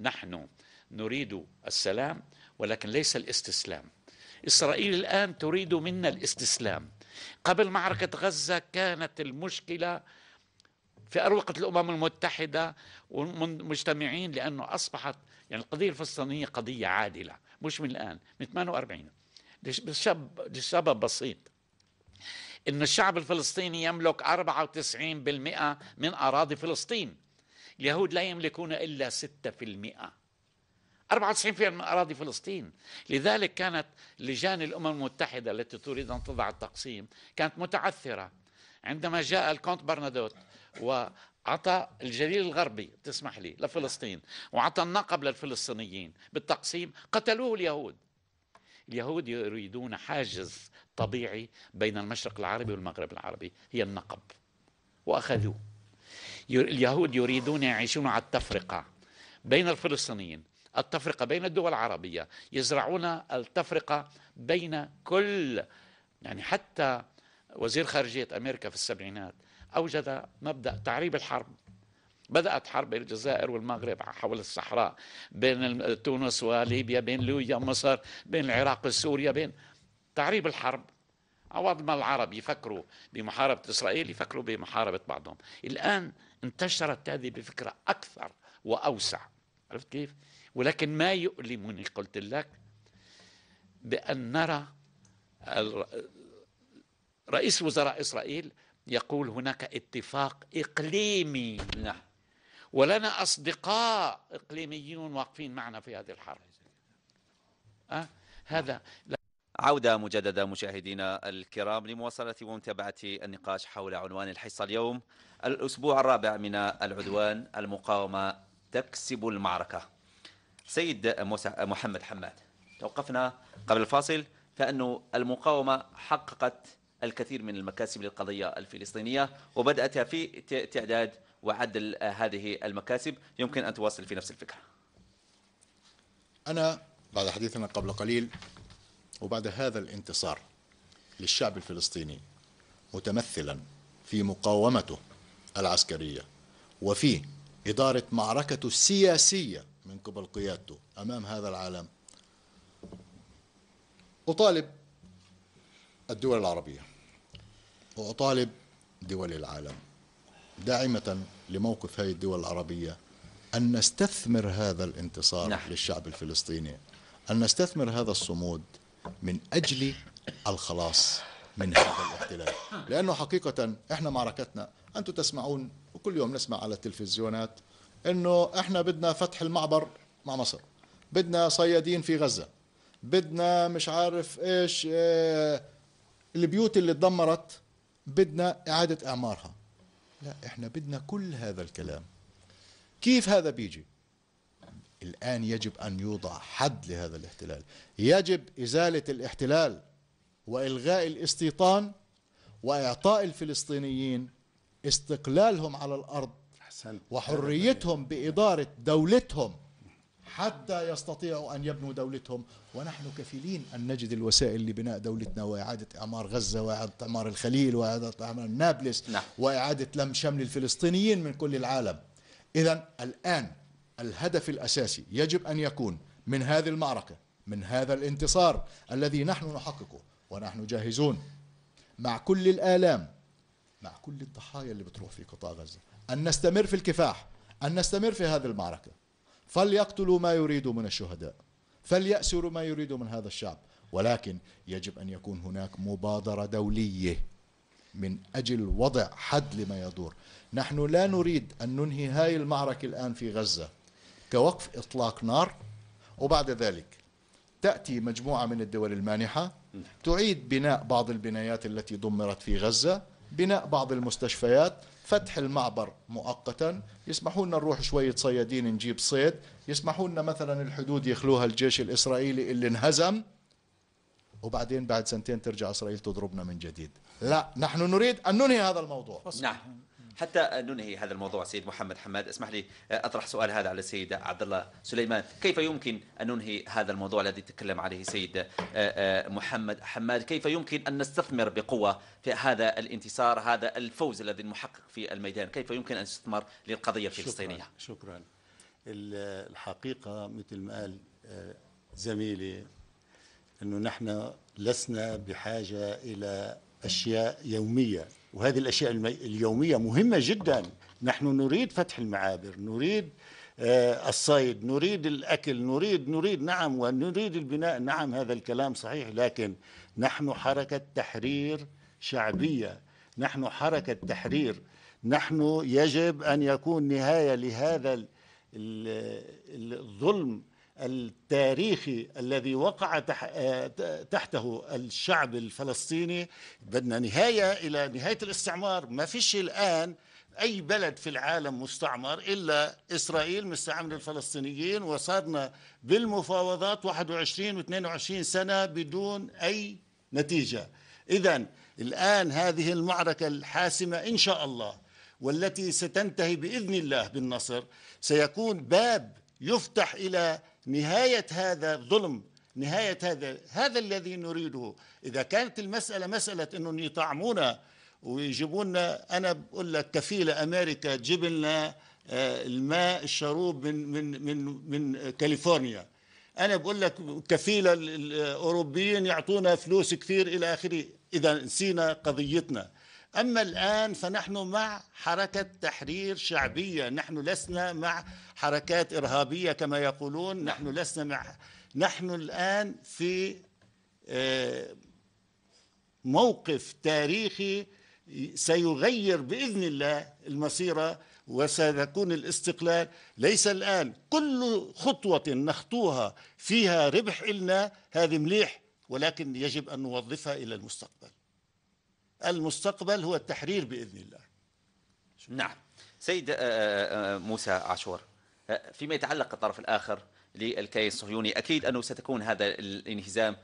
نحن نريد السلام ولكن ليس الاستسلام إسرائيل الآن تريد منا الاستسلام قبل معركة غزة كانت المشكلة في أروقة الأمم المتحدة ومجتمعين لأنه أصبحت يعني القضية الفلسطينية قضية عادلة مش من الآن من 48 لسبب بسيط أن الشعب الفلسطيني يملك 94% من أراضي فلسطين اليهود لا يملكون إلا 6% 94% من أراضي فلسطين لذلك كانت لجان الأمم المتحدة التي تريد أن تضع التقسيم كانت متعثرة عندما جاء الكونت برنادوت وعطى الجليل الغربي تسمح لي لفلسطين وعطى النقب للفلسطينيين بالتقسيم قتلوه اليهود اليهود يريدون حاجز طبيعي بين المشرق العربي والمغرب العربي هي النقب واخذوه اليهود يريدون يعيشون على التفرقة بين الفلسطينيين التفرقة بين الدول العربية يزرعون التفرقة بين كل يعني حتى وزير خارجية أمريكا في السبعينات أوجد مبدأ تعريب الحرب بدأت حرب بين الجزائر والمغرب حول الصحراء بين تونس وليبيا بين ليبيا مصر بين العراق وسوريا بين تعريب الحرب عوض ما العرب يفكروا بمحاربة إسرائيل يفكروا بمحاربة بعضهم الآن انتشرت هذه بفكرة أكثر وأوسع عرفت كيف؟ ولكن ما يؤلمني قلت لك بأن نرى رئيس وزراء إسرائيل يقول هناك اتفاق إقليمي نعم ولنا أصدقاء إقليميون واقفين معنا في هذه الحرب أه؟ هذا عودة مجددة مشاهدينا الكرام لمواصلة ومتابعة النقاش حول عنوان الحصة اليوم الأسبوع الرابع من العدوان المقاومة تكسب المعركة سيد محمد حماد توقفنا قبل الفاصل فأن المقاومة حققت الكثير من المكاسب للقضية الفلسطينية وبدأت في تعداد وعدل هذه المكاسب يمكن أن تواصل في نفس الفكرة أنا بعد حديثنا قبل قليل وبعد هذا الانتصار للشعب الفلسطيني متمثلا في مقاومته العسكريه وفي اداره معركته السياسيه من قبل قيادته امام هذا العالم اطالب الدول العربيه واطالب دول العالم داعمه لموقف هذه الدول العربيه ان نستثمر هذا الانتصار نعم. للشعب الفلسطيني ان نستثمر هذا الصمود من أجل الخلاص من هذا الاحتلال لأنه حقيقة إحنا معركتنا أنتم تسمعون وكل يوم نسمع على التلفزيونات أنه إحنا بدنا فتح المعبر مع مصر بدنا صيادين في غزة بدنا مش عارف إيش اه البيوت اللي تدمرت بدنا إعادة إعمارها لا إحنا بدنا كل هذا الكلام كيف هذا بيجي الآن يجب أن يوضع حد لهذا الاحتلال يجب إزالة الاحتلال وإلغاء الاستيطان وإعطاء الفلسطينيين استقلالهم على الأرض وحريتهم بإدارة دولتهم حتى يستطيعوا أن يبنوا دولتهم ونحن كفيلين أن نجد الوسائل لبناء دولتنا وإعادة إعمار غزة وإعادة إعمار الخليل وإعادة إعمار نابلس نعم. وإعادة لم شمل الفلسطينيين من كل العالم إذا الآن الهدف الأساسي يجب أن يكون من هذه المعركة من هذا الانتصار الذي نحن نحققه ونحن جاهزون مع كل الآلام مع كل الضحايا اللي بتروح في قطاع غزة أن نستمر في الكفاح أن نستمر في هذه المعركة فليقتلوا ما يريدوا من الشهداء فليأسروا ما يريدوا من هذا الشعب ولكن يجب أن يكون هناك مبادرة دولية من أجل وضع حد لما يدور نحن لا نريد أن ننهي هذه المعركة الآن في غزة كوقف إطلاق نار وبعد ذلك تأتي مجموعة من الدول المانحة تعيد بناء بعض البنايات التي دمرت في غزة بناء بعض المستشفيات فتح المعبر مؤقتا يسمحوا لنا نروح شوية صيادين نجيب صيد يسمحوا لنا مثلا الحدود يخلوها الجيش الإسرائيلي اللي انهزم وبعدين بعد سنتين ترجع إسرائيل تضربنا من جديد لا نحن نريد أن ننهي هذا الموضوع نعم حتى ننهي هذا الموضوع سيد محمد حماد اسمح لي آه، أطرح سؤال هذا على السيد عبد الله سليمان كيف يمكن أن ننهي هذا الموضوع الذي تكلم عليه سيد آه، آه، محمد حماد كيف يمكن أن نستثمر بقوة في هذا الانتصار هذا الفوز الذي نحقق في الميدان كيف يمكن أن نستثمر للقضية الفلسطينية شكرا, شكرا. الحقيقة مثل ما قال زميلي أنه نحن لسنا بحاجة إلى أشياء يومية وهذه الأشياء اليومية مهمة جدا نحن نريد فتح المعابر نريد آه، الصيد نريد الأكل نريد نريد نعم ونريد البناء نعم هذا الكلام صحيح لكن نحن حركة تحرير شعبية نحن حركة تحرير نحن يجب أن يكون نهاية لهذا الظلم التاريخي الذي وقع تحته الشعب الفلسطيني بدنا نهاية إلى نهاية الاستعمار ما فيش الآن أي بلد في العالم مستعمر إلا إسرائيل مستعمر الفلسطينيين وصارنا بالمفاوضات 21 و 22 سنة بدون أي نتيجة إذا الآن هذه المعركة الحاسمة إن شاء الله والتي ستنتهي بإذن الله بالنصر سيكون باب يفتح إلى نهاية هذا الظلم نهاية هذا هذا الذي نريده إذا كانت المسألة مسألة أنهم يطعمونا ويجيبونا أنا بقول لك كفيلة أمريكا تجيب لنا آه، الماء الشروب من من من من كاليفورنيا أنا بقول لك كفيلة الأوروبيين يعطونا فلوس كثير إلى آخره إذا نسينا قضيتنا أما الآن فنحن مع حركة تحرير شعبية نحن لسنا مع حركات إرهابية كما يقولون نحن لسنا مع نحن الآن في آه، موقف تاريخي سيغير باذن الله المسيره وسيكون الاستقلال ليس الان كل خطوه نخطوها فيها ربح النا هذه مليح ولكن يجب ان نوظفها الى المستقبل المستقبل هو التحرير باذن الله. نعم. سيد آه، آه، آه، موسى عاشور فيما يتعلق الطرف الاخر للكيان الصهيوني أكيد أنه ستكون هذا الانهزام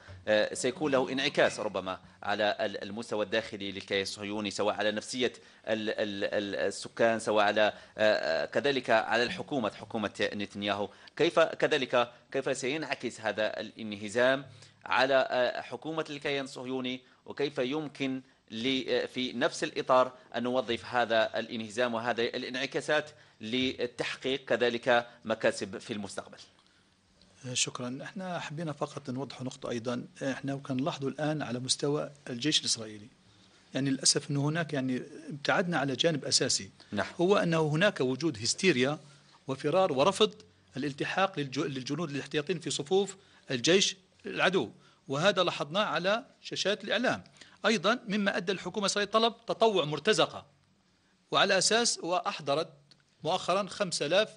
سيكون له انعكاس ربما على المستوى الداخلي للكيان الصهيوني سواء على نفسية السكان سواء على كذلك على الحكومة حكومة نتنياهو كيف كذلك كيف سينعكس هذا الانهزام على حكومة الكيان الصهيوني وكيف يمكن في نفس الإطار أن نوظف هذا الانهزام وهذه الانعكاسات لتحقيق كذلك مكاسب في المستقبل شكرا احنا حبينا فقط نوضح نقطة أيضا احنا وكان نلاحظه الآن على مستوى الجيش الإسرائيلي يعني للأسف أنه هناك يعني ابتعدنا على جانب أساسي نعم. هو أنه هناك وجود هستيريا وفرار ورفض الالتحاق للجنود الاحتياطيين في صفوف الجيش العدو وهذا لاحظناه على شاشات الإعلام أيضا مما أدى الحكومة الإسرائيلية طلب تطوع مرتزقة وعلى أساس وأحضرت مؤخرا 5000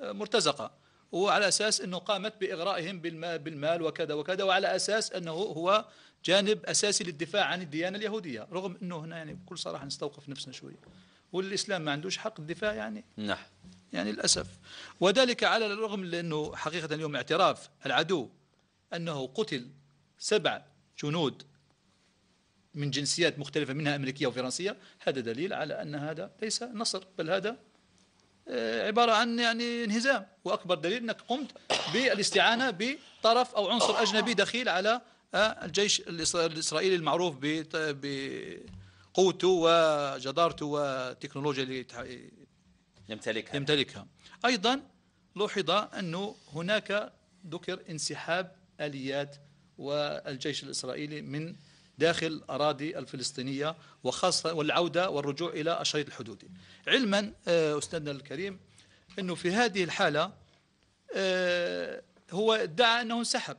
مرتزقة وعلى أساس أنه قامت بإغرائهم بالمال وكذا وكذا وعلى أساس أنه هو جانب أساسي للدفاع عن الديانة اليهودية رغم أنه هنا يعني بكل صراحة نستوقف نفسنا شوية والإسلام ما عندوش حق الدفاع يعني نعم يعني للأسف وذلك على الرغم لأنه حقيقة اليوم اعتراف العدو أنه قتل سبع جنود من جنسيات مختلفة منها أمريكية وفرنسية هذا دليل على أن هذا ليس نصر بل هذا آه، عبارة عن يعني انهزام وأكبر دليل أنك قمت بالاستعانة بطرف أو عنصر أجنبي دخيل على آه، الجيش الإسرائيلي المعروف بقوته وجدارته وتكنولوجيا اللي يمتلكها يمتلكها أيضا لوحظ أنه هناك ذكر انسحاب آليات والجيش الإسرائيلي من داخل أراضي الفلسطينية وخاصة والعودة والرجوع إلى الشريط الحدودي علما آه، أستاذنا الكريم أنه في هذه الحالة آه، هو ادعى أنه انسحب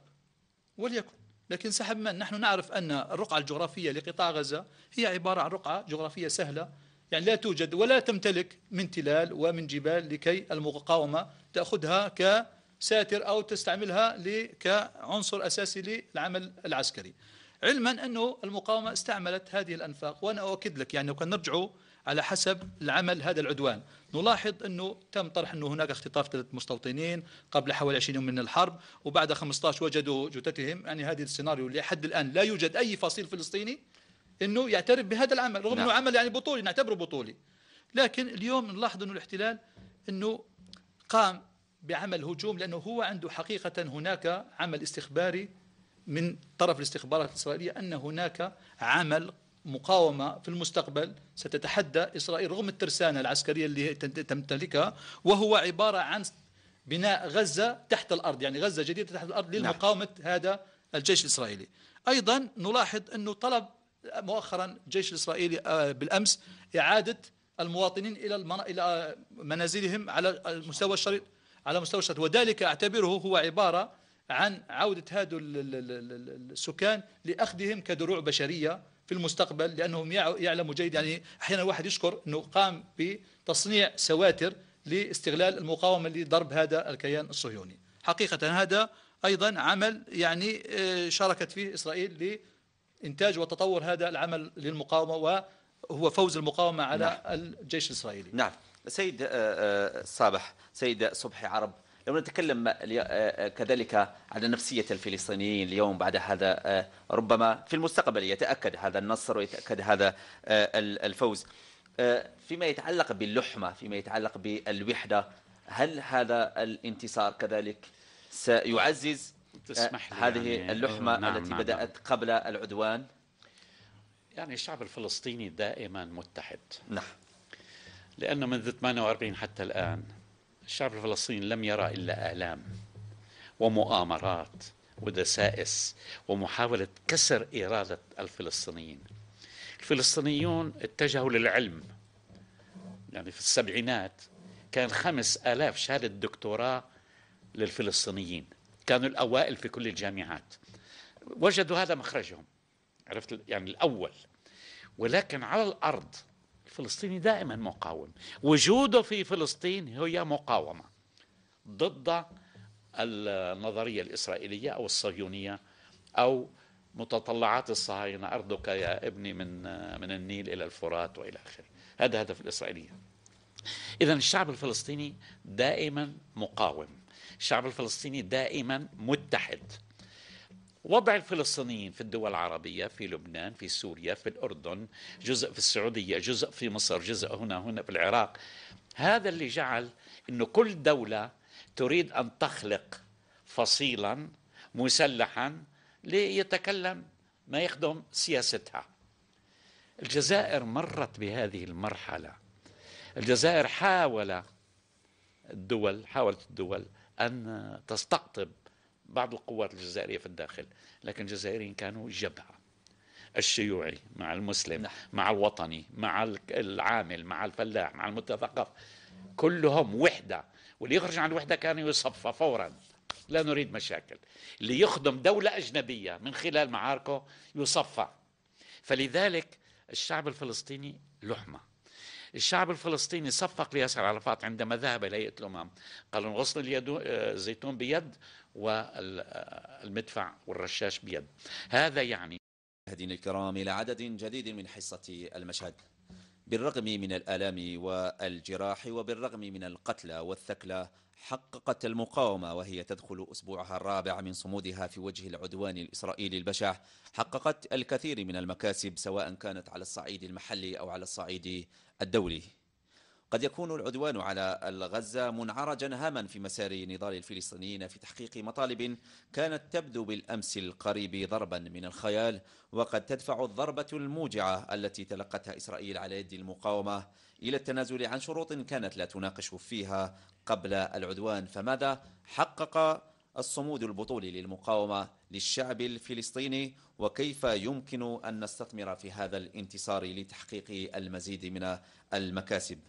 وليكن لكن انسحب من نحن نعرف أن الرقعة الجغرافية لقطاع غزة هي عبارة عن رقعة جغرافية سهلة يعني لا توجد ولا تمتلك من تلال ومن جبال لكي المقاومة تأخذها ك ساتر أو تستعملها كعنصر أساسي للعمل العسكري علما أنه المقاومة استعملت هذه الأنفاق وأنا أؤكد لك يعني لو كان نرجعوا على حسب العمل هذا العدوان نلاحظ أنه تم طرح أنه هناك اختطاف ثلاث مستوطنين قبل حوالي 20 يوم من الحرب وبعد 15 وجدوا جثتهم يعني هذه السيناريو اللي حد الآن لا يوجد أي فصيل فلسطيني أنه يعترف بهذا العمل رغم نعم. أنه عمل يعني بطولي نعتبره بطولي لكن اليوم نلاحظ أنه الاحتلال أنه قام بعمل هجوم لأنه هو عنده حقيقة هناك عمل استخباري من طرف الاستخبارات الإسرائيلية أن هناك عمل مقاومة في المستقبل ستتحدى إسرائيل رغم الترسانة العسكرية اللي تمتلكها وهو عبارة عن بناء غزة تحت الأرض يعني غزة جديدة تحت الأرض نعم. لمقاومة هذا الجيش الإسرائيلي أيضا نلاحظ أنه طلب مؤخرا الجيش الإسرائيلي آه، بالأمس إعادة المواطنين إلى إلى منازلهم على مستوى الشريط على مستوى الشريط وذلك أعتبره هو عبارة عن عودة هذا السكان لأخذهم كدروع بشرية في المستقبل لأنهم يعلموا جيد يعني أحيانا واحد يشكر أنه قام بتصنيع سواتر لاستغلال المقاومة لضرب هذا الكيان الصهيوني حقيقة هذا أيضا عمل يعني آه، شاركت فيه إسرائيل لإنتاج وتطور هذا العمل للمقاومة وهو فوز المقاومة على نعم. الجيش الإسرائيلي نعم سيد آه، آه، صابح سيد صبحي عرب لو نتكلم آه، آه، آه، كذلك على نفسية الفلسطينيين اليوم بعد هذا ربما في المستقبل يتأكد هذا النصر ويتأكد هذا الفوز فيما يتعلق باللحمة فيما يتعلق بالوحدة هل هذا الانتصار كذلك سيعزز هذه يعني اللحمة نعم التي نعم بدأت نعم. قبل العدوان يعني الشعب الفلسطيني دائما متحد نعم لأنه منذ 48 حتى الآن الشعب الفلسطيني لم يرى إلا آلام ومؤامرات ودسائس ومحاولة كسر إرادة الفلسطينيين الفلسطينيون اتجهوا للعلم يعني في السبعينات كان خمس آلاف شهادة دكتوراه للفلسطينيين كانوا الأوائل في كل الجامعات وجدوا هذا مخرجهم عرفت يعني الأول ولكن على الأرض الفلسطيني دائما مقاوم وجوده في فلسطين هي مقاومة ضد النظرية الإسرائيلية أو الصهيونية أو متطلعات الصهاينة أرضك يا ابني من من النيل إلى الفرات وإلى آخره هذا هدف الإسرائيلية إذا الشعب الفلسطيني دائما مقاوم الشعب الفلسطيني دائما متحد وضع الفلسطينيين في الدول العربية في لبنان في سوريا في الأردن جزء في السعودية جزء في مصر جزء هنا هنا في العراق هذا اللي جعل أنه كل دولة تريد أن تخلق فصيلا مسلحا ليتكلم ما يخدم سياستها الجزائر مرت بهذه المرحلة الجزائر حاول الدول حاولت الدول أن تستقطب بعض القوات الجزائرية في الداخل لكن الجزائريين كانوا جبهة الشيوعي مع المسلم نعم. مع الوطني مع العامل مع الفلاح مع المتثقف كلهم وحدة واللي يخرج عن الوحدة كان يصفى فورا لا نريد مشاكل اللي يخدم دولة أجنبية من خلال معاركه يصفى فلذلك الشعب الفلسطيني لحمه الشعب الفلسطيني صفق لياسر عرفات عندما ذهب إلى الأمم قالوا غصن الزيتون آه، بيد والمدفع والرشاش بيد هذا يعني مشاهدينا الكرام إلى عدد جديد من حصة المشهد بالرغم من الآلام والجراح وبالرغم من القتلى والثكلى حققت المقاومة وهي تدخل أسبوعها الرابع من صمودها في وجه العدوان الإسرائيلي البشع حققت الكثير من المكاسب سواء كانت على الصعيد المحلي أو على الصعيد الدولي قد يكون العدوان على الغزة منعرجا هاما في مسار نضال الفلسطينيين في تحقيق مطالب كانت تبدو بالأمس القريب ضربا من الخيال وقد تدفع الضربة الموجعة التي تلقتها إسرائيل على يد المقاومة إلى التنازل عن شروط كانت لا تناقش فيها قبل العدوان فماذا حقق الصمود البطولي للمقاومة للشعب الفلسطيني وكيف يمكن أن نستثمر في هذا الانتصار لتحقيق المزيد من المكاسب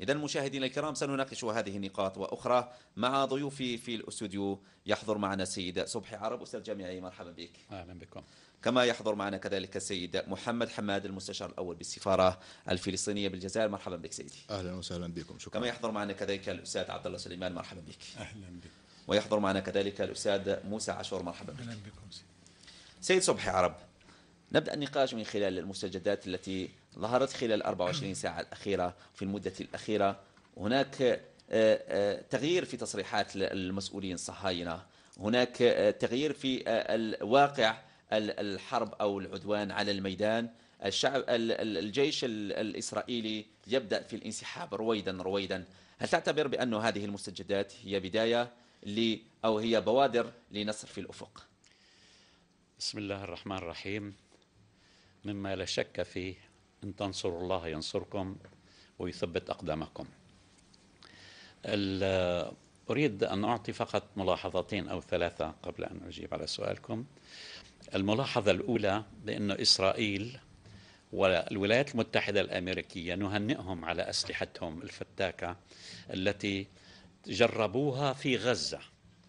إذا مشاهدينا الكرام سنناقش هذه النقاط وأخرى مع ضيوفي في الأستوديو يحضر معنا السيد صبحي عرب أستاذ جامعي مرحبا بك أهلا بكم كما يحضر معنا كذلك السيد محمد حماد المستشار الأول بالسفارة الفلسطينية بالجزائر مرحبا بك سيدي أهلا وسهلا بكم شكرا كما يحضر معنا كذلك الأستاذ عبد الله سليمان مرحبا بك أهلا بك ويحضر معنا كذلك الأستاذ موسى عاشور مرحبا أهلا بكم سيد. سيد صبحي عرب نبدأ النقاش من خلال المستجدات التي ظهرت خلال 24 ساعة الأخيرة في المدة الأخيرة هناك آه، آه، تغيير في تصريحات المسؤولين الصهاينة هناك آه، تغيير في الواقع الحرب أو العدوان على الميدان الشعب الجيش الإسرائيلي يبدأ في الانسحاب رويدا رويدا هل تعتبر بأن هذه المستجدات هي بداية أو هي بوادر لنصر في الأفق بسم الله الرحمن الرحيم مما لا شك فيه إن تنصروا الله ينصركم ويثبت أقدامكم أريد أن أعطي فقط ملاحظتين أو ثلاثة قبل أن أجيب على سؤالكم الملاحظة الأولى بأن إسرائيل والولايات المتحدة الأمريكية نهنئهم على أسلحتهم الفتاكة التي جربوها في غزة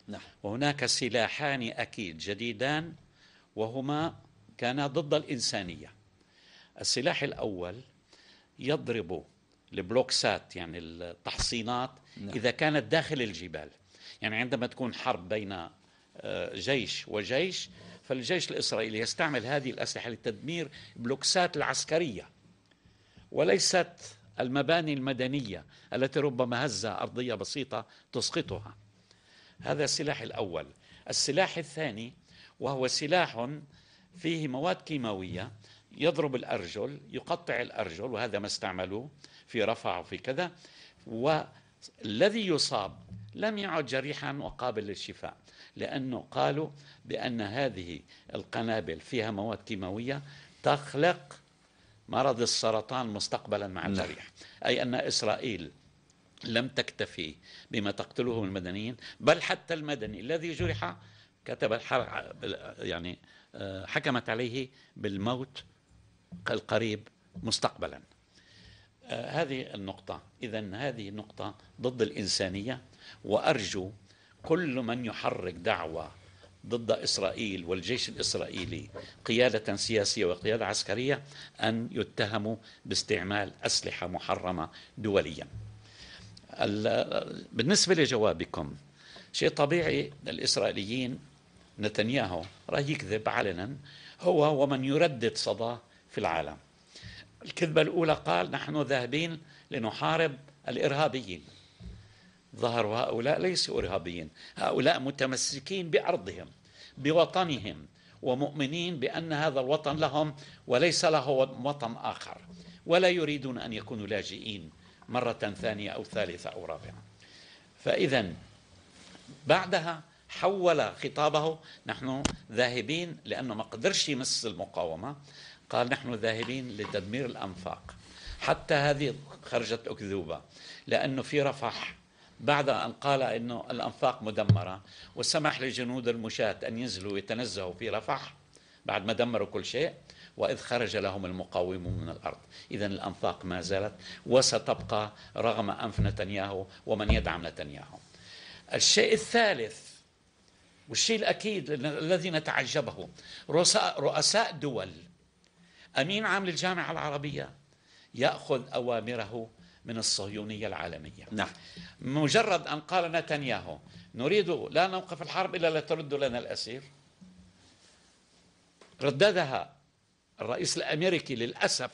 نعم. وهناك سلاحان أكيد جديدان وهما كانا ضد الإنسانية السلاح الأول يضرب البلوكسات يعني التحصينات نعم. إذا كانت داخل الجبال يعني عندما تكون حرب بين آه، جيش وجيش فالجيش الإسرائيلي يستعمل هذه الأسلحة لتدمير بلوكسات العسكرية وليست المباني المدنية التي ربما هزة أرضية بسيطة تسقطها هذا السلاح الأول السلاح الثاني وهو سلاح فيه مواد كيماوية يضرب الأرجل يقطع الأرجل وهذا ما استعملوه في رفع وفي كذا والذي يصاب لم يعد جريحا وقابل للشفاء لأنه قالوا بأن هذه القنابل فيها مواد كيماوية تخلق مرض السرطان مستقبلا مع نعم. الجريح أي أن إسرائيل لم تكتفي بما تقتله المدنيين بل حتى المدني الذي جرح كتب الحرق يعني آه، حكمت عليه بالموت القريب مستقبلا آه، هذه النقطة إذا هذه النقطة ضد الإنسانية وأرجو كل من يحرك دعوة ضد إسرائيل والجيش الإسرائيلي قيادة سياسية وقيادة عسكرية أن يتهموا باستعمال أسلحة محرمة دوليا بالنسبة لجوابكم شيء طبيعي الإسرائيليين نتنياهو راح يكذب علنا هو ومن يردد صداه في العالم الكذبة الأولى قال نحن ذاهبين لنحارب الإرهابيين ظهروا هؤلاء ليسوا إرهابيين هؤلاء متمسكين بأرضهم بوطنهم ومؤمنين بأن هذا الوطن لهم وليس له وطن آخر ولا يريدون أن يكونوا لاجئين مرة ثانية أو ثالثة أو رابعة فإذا بعدها حول خطابه نحن ذاهبين لأنه ما قدرش يمس المقاومة قال نحن ذاهبين لتدمير الأنفاق حتى هذه خرجت أكذوبة لأنه في رفح بعد أن قال أنه الأنفاق مدمرة وسمح لجنود المشاة أن ينزلوا يتنزهوا في رفح بعد ما دمروا كل شيء وإذ خرج لهم المقاومون من الأرض إذا الأنفاق ما زالت وستبقى رغم أنف نتنياهو ومن يدعم نتنياهو الشيء الثالث والشيء الأكيد الذي نتعجبه رؤساء دول أمين عام للجامعة العربية يأخذ أوامره من الصهيونية العالمية نعم مجرد أن قال نتنياهو نريد لا نوقف الحرب إلا لترد لنا الأسير رددها الرئيس الأمريكي للأسف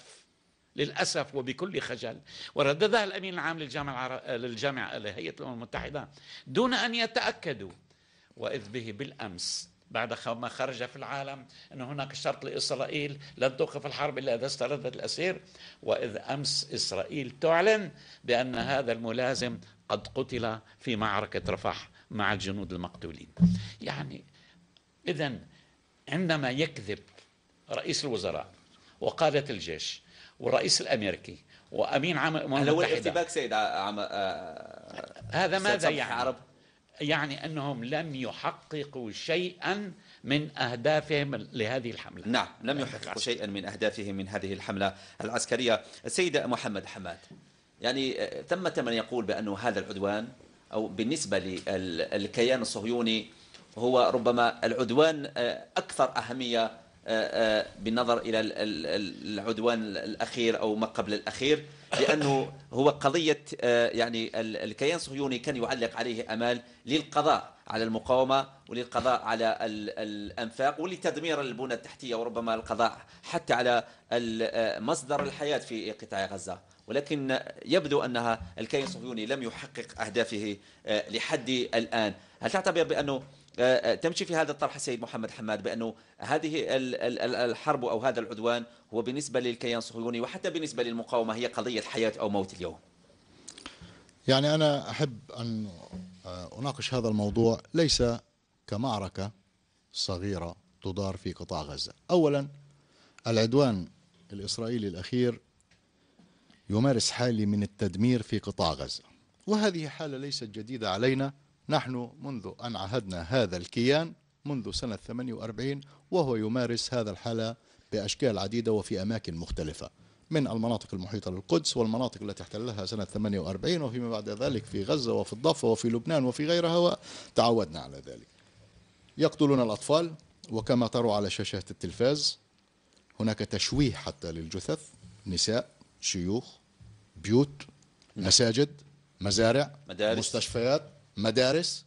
للأسف وبكل خجل ورددها الأمين العام للجامعة للجامعة لهيئة الأمم المتحدة دون أن يتأكدوا وإذ به بالأمس بعد ما خرج في العالم أن هناك شرط لإسرائيل لن توقف الحرب إلا إذا استردت الأسير وإذ أمس إسرائيل تعلن بأن هذا الملازم قد قتل في معركة رفح مع الجنود المقتولين يعني إذا عندما يكذب رئيس الوزراء وقادة الجيش والرئيس الأمريكي وأمين عام الأمم المتحدة هو سيد آه، هذا ماذا يعني يعني انهم لم يحققوا شيئا من اهدافهم لهذه الحمله. نعم، لم يحققوا شيئا من اهدافهم من هذه الحمله العسكريه. السيد محمد حماد يعني ثمة آه، من يقول بأن هذا العدوان أو بالنسبة للكيان الصهيوني هو ربما العدوان آه، أكثر أهمية آه، آه، بالنظر إلى العدوان الأخير أو ما قبل الأخير لأنه هو قضية آه، يعني الكيان الصهيوني كان يعلق عليه أمال للقضاء على المقاومة وللقضاء على الأنفاق ولتدمير البنى التحتية وربما القضاء حتى على مصدر الحياة في قطاع غزة ولكن يبدو أنها الكيان الصهيوني لم يحقق أهدافه لحد الآن هل تعتبر بأنه آه، آه، تمشي في هذا الطرح السيد محمد حماد بانه هذه الحرب او هذا العدوان هو بالنسبه للكيان الصهيوني وحتى بالنسبه للمقاومه هي قضيه حياه او موت اليوم. يعني انا احب ان آه، اناقش هذا الموضوع ليس كمعركه صغيره تدار في قطاع غزه. اولا العدوان الاسرائيلي الاخير يمارس حاله من التدمير في قطاع غزه. وهذه حاله ليست جديده علينا نحن منذ أن عهدنا هذا الكيان منذ سنة 48 وهو يمارس هذا الحالة بأشكال عديدة وفي أماكن مختلفة من المناطق المحيطة للقدس والمناطق التي احتلها سنة 48 وفيما بعد ذلك في غزة وفي الضفة وفي لبنان وفي غيرها وتعودنا على ذلك يقتلون الأطفال وكما تروا على شاشات التلفاز هناك تشويه حتى للجثث نساء شيوخ بيوت مساجد مزارع مدارس مستشفيات مدارس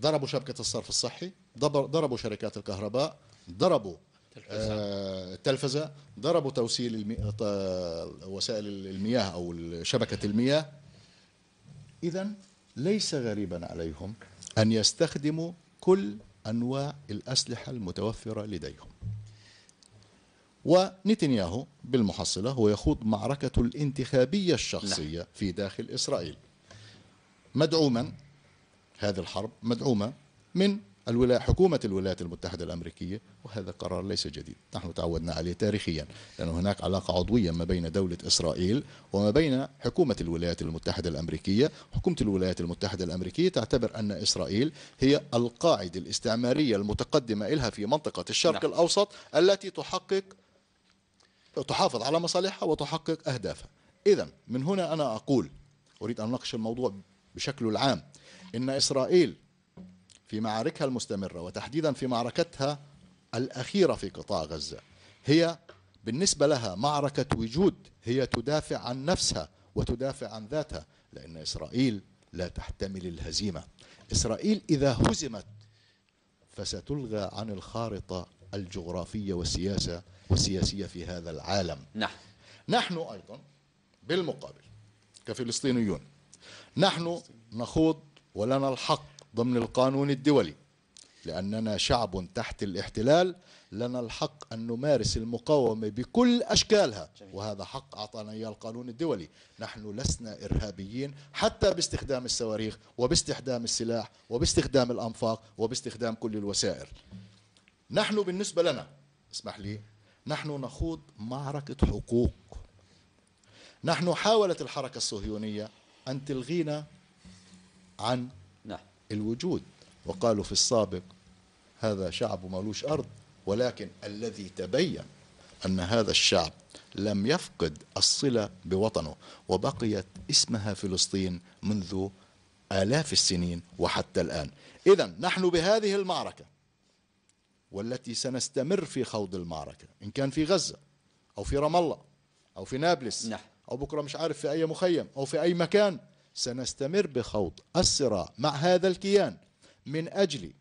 ضربوا شبكة الصرف الصحي ضربوا شركات الكهرباء ضربوا التلفزة آه، ضربوا توسيل المي... وسائل المياه أو شبكة المياه إذا ليس غريبا عليهم أن يستخدموا كل أنواع الأسلحة المتوفرة لديهم ونتنياهو بالمحصلة هو يخوض معركة الانتخابية الشخصية لا. نعم. في داخل إسرائيل مدعوما هذه الحرب مدعومة من الولاية حكومة الولايات المتحدة الأمريكية وهذا قرار ليس جديد نحن تعودنا عليه تاريخيا لأن هناك علاقة عضوية ما بين دولة إسرائيل وما بين حكومة الولايات المتحدة الأمريكية حكومة الولايات المتحدة الأمريكية تعتبر أن إسرائيل هي القاعدة الاستعمارية المتقدمة إلها في منطقة الشرق نعم. الأوسط التي تحقق تحافظ على مصالحها وتحقق أهدافها إذا من هنا أنا أقول أريد أن أناقش الموضوع بشكله العام إن إسرائيل في معاركها المستمرة وتحديدا في معركتها الأخيرة في قطاع غزة هي بالنسبة لها معركة وجود هي تدافع عن نفسها وتدافع عن ذاتها لأن إسرائيل لا تحتمل الهزيمة إسرائيل إذا هزمت فستلغى عن الخارطة الجغرافية والسياسة والسياسية في هذا العالم نحن نعم. نحن أيضا بالمقابل كفلسطينيون نحن نخوض ولنا الحق ضمن القانون الدولي لأننا شعب تحت الاحتلال لنا الحق أن نمارس المقاومة بكل أشكالها وهذا حق أعطانا إياه القانون الدولي نحن لسنا إرهابيين حتى باستخدام الصواريخ وباستخدام السلاح وباستخدام الأنفاق وباستخدام كل الوسائل نحن بالنسبة لنا اسمح لي نحن نخوض معركة حقوق نحن حاولت الحركة الصهيونية أن تلغينا عن نعم. الوجود وقالوا في السابق هذا شعب مالوش أرض ولكن الذي تبين أن هذا الشعب لم يفقد الصلة بوطنه وبقيت اسمها فلسطين منذ آلاف السنين وحتى الآن إذا نحن بهذه المعركة والتي سنستمر في خوض المعركة إن كان في غزة أو في رام الله أو في نابلس نعم. أو بكرة مش عارف في أي مخيم أو في أي مكان سنستمر بخوض الصراع مع هذا الكيان من أجل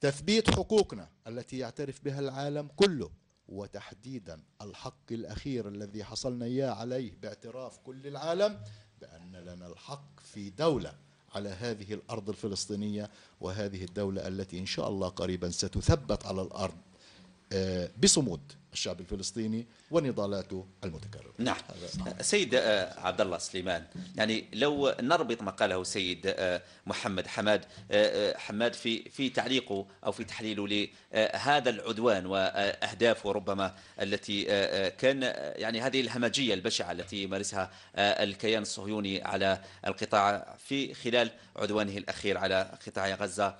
تثبيت حقوقنا التي يعترف بها العالم كله وتحديدا الحق الأخير الذي حصلنا إياه عليه باعتراف كل العالم بأن لنا الحق في دولة على هذه الأرض الفلسطينية وهذه الدولة التي إن شاء الله قريبا ستثبت على الأرض آه، بصمود الشعب الفلسطيني ونضالاته المتكررة نعم آه، سيد آه، عبد الله سليمان يعني لو نربط ما قاله سيد محمد حماد حماد في في تعليقه او في تحليله لهذا العدوان واهدافه ربما التي كان يعني هذه الهمجيه البشعه التي يمارسها الكيان الصهيوني على القطاع في خلال عدوانه الاخير على قطاع غزه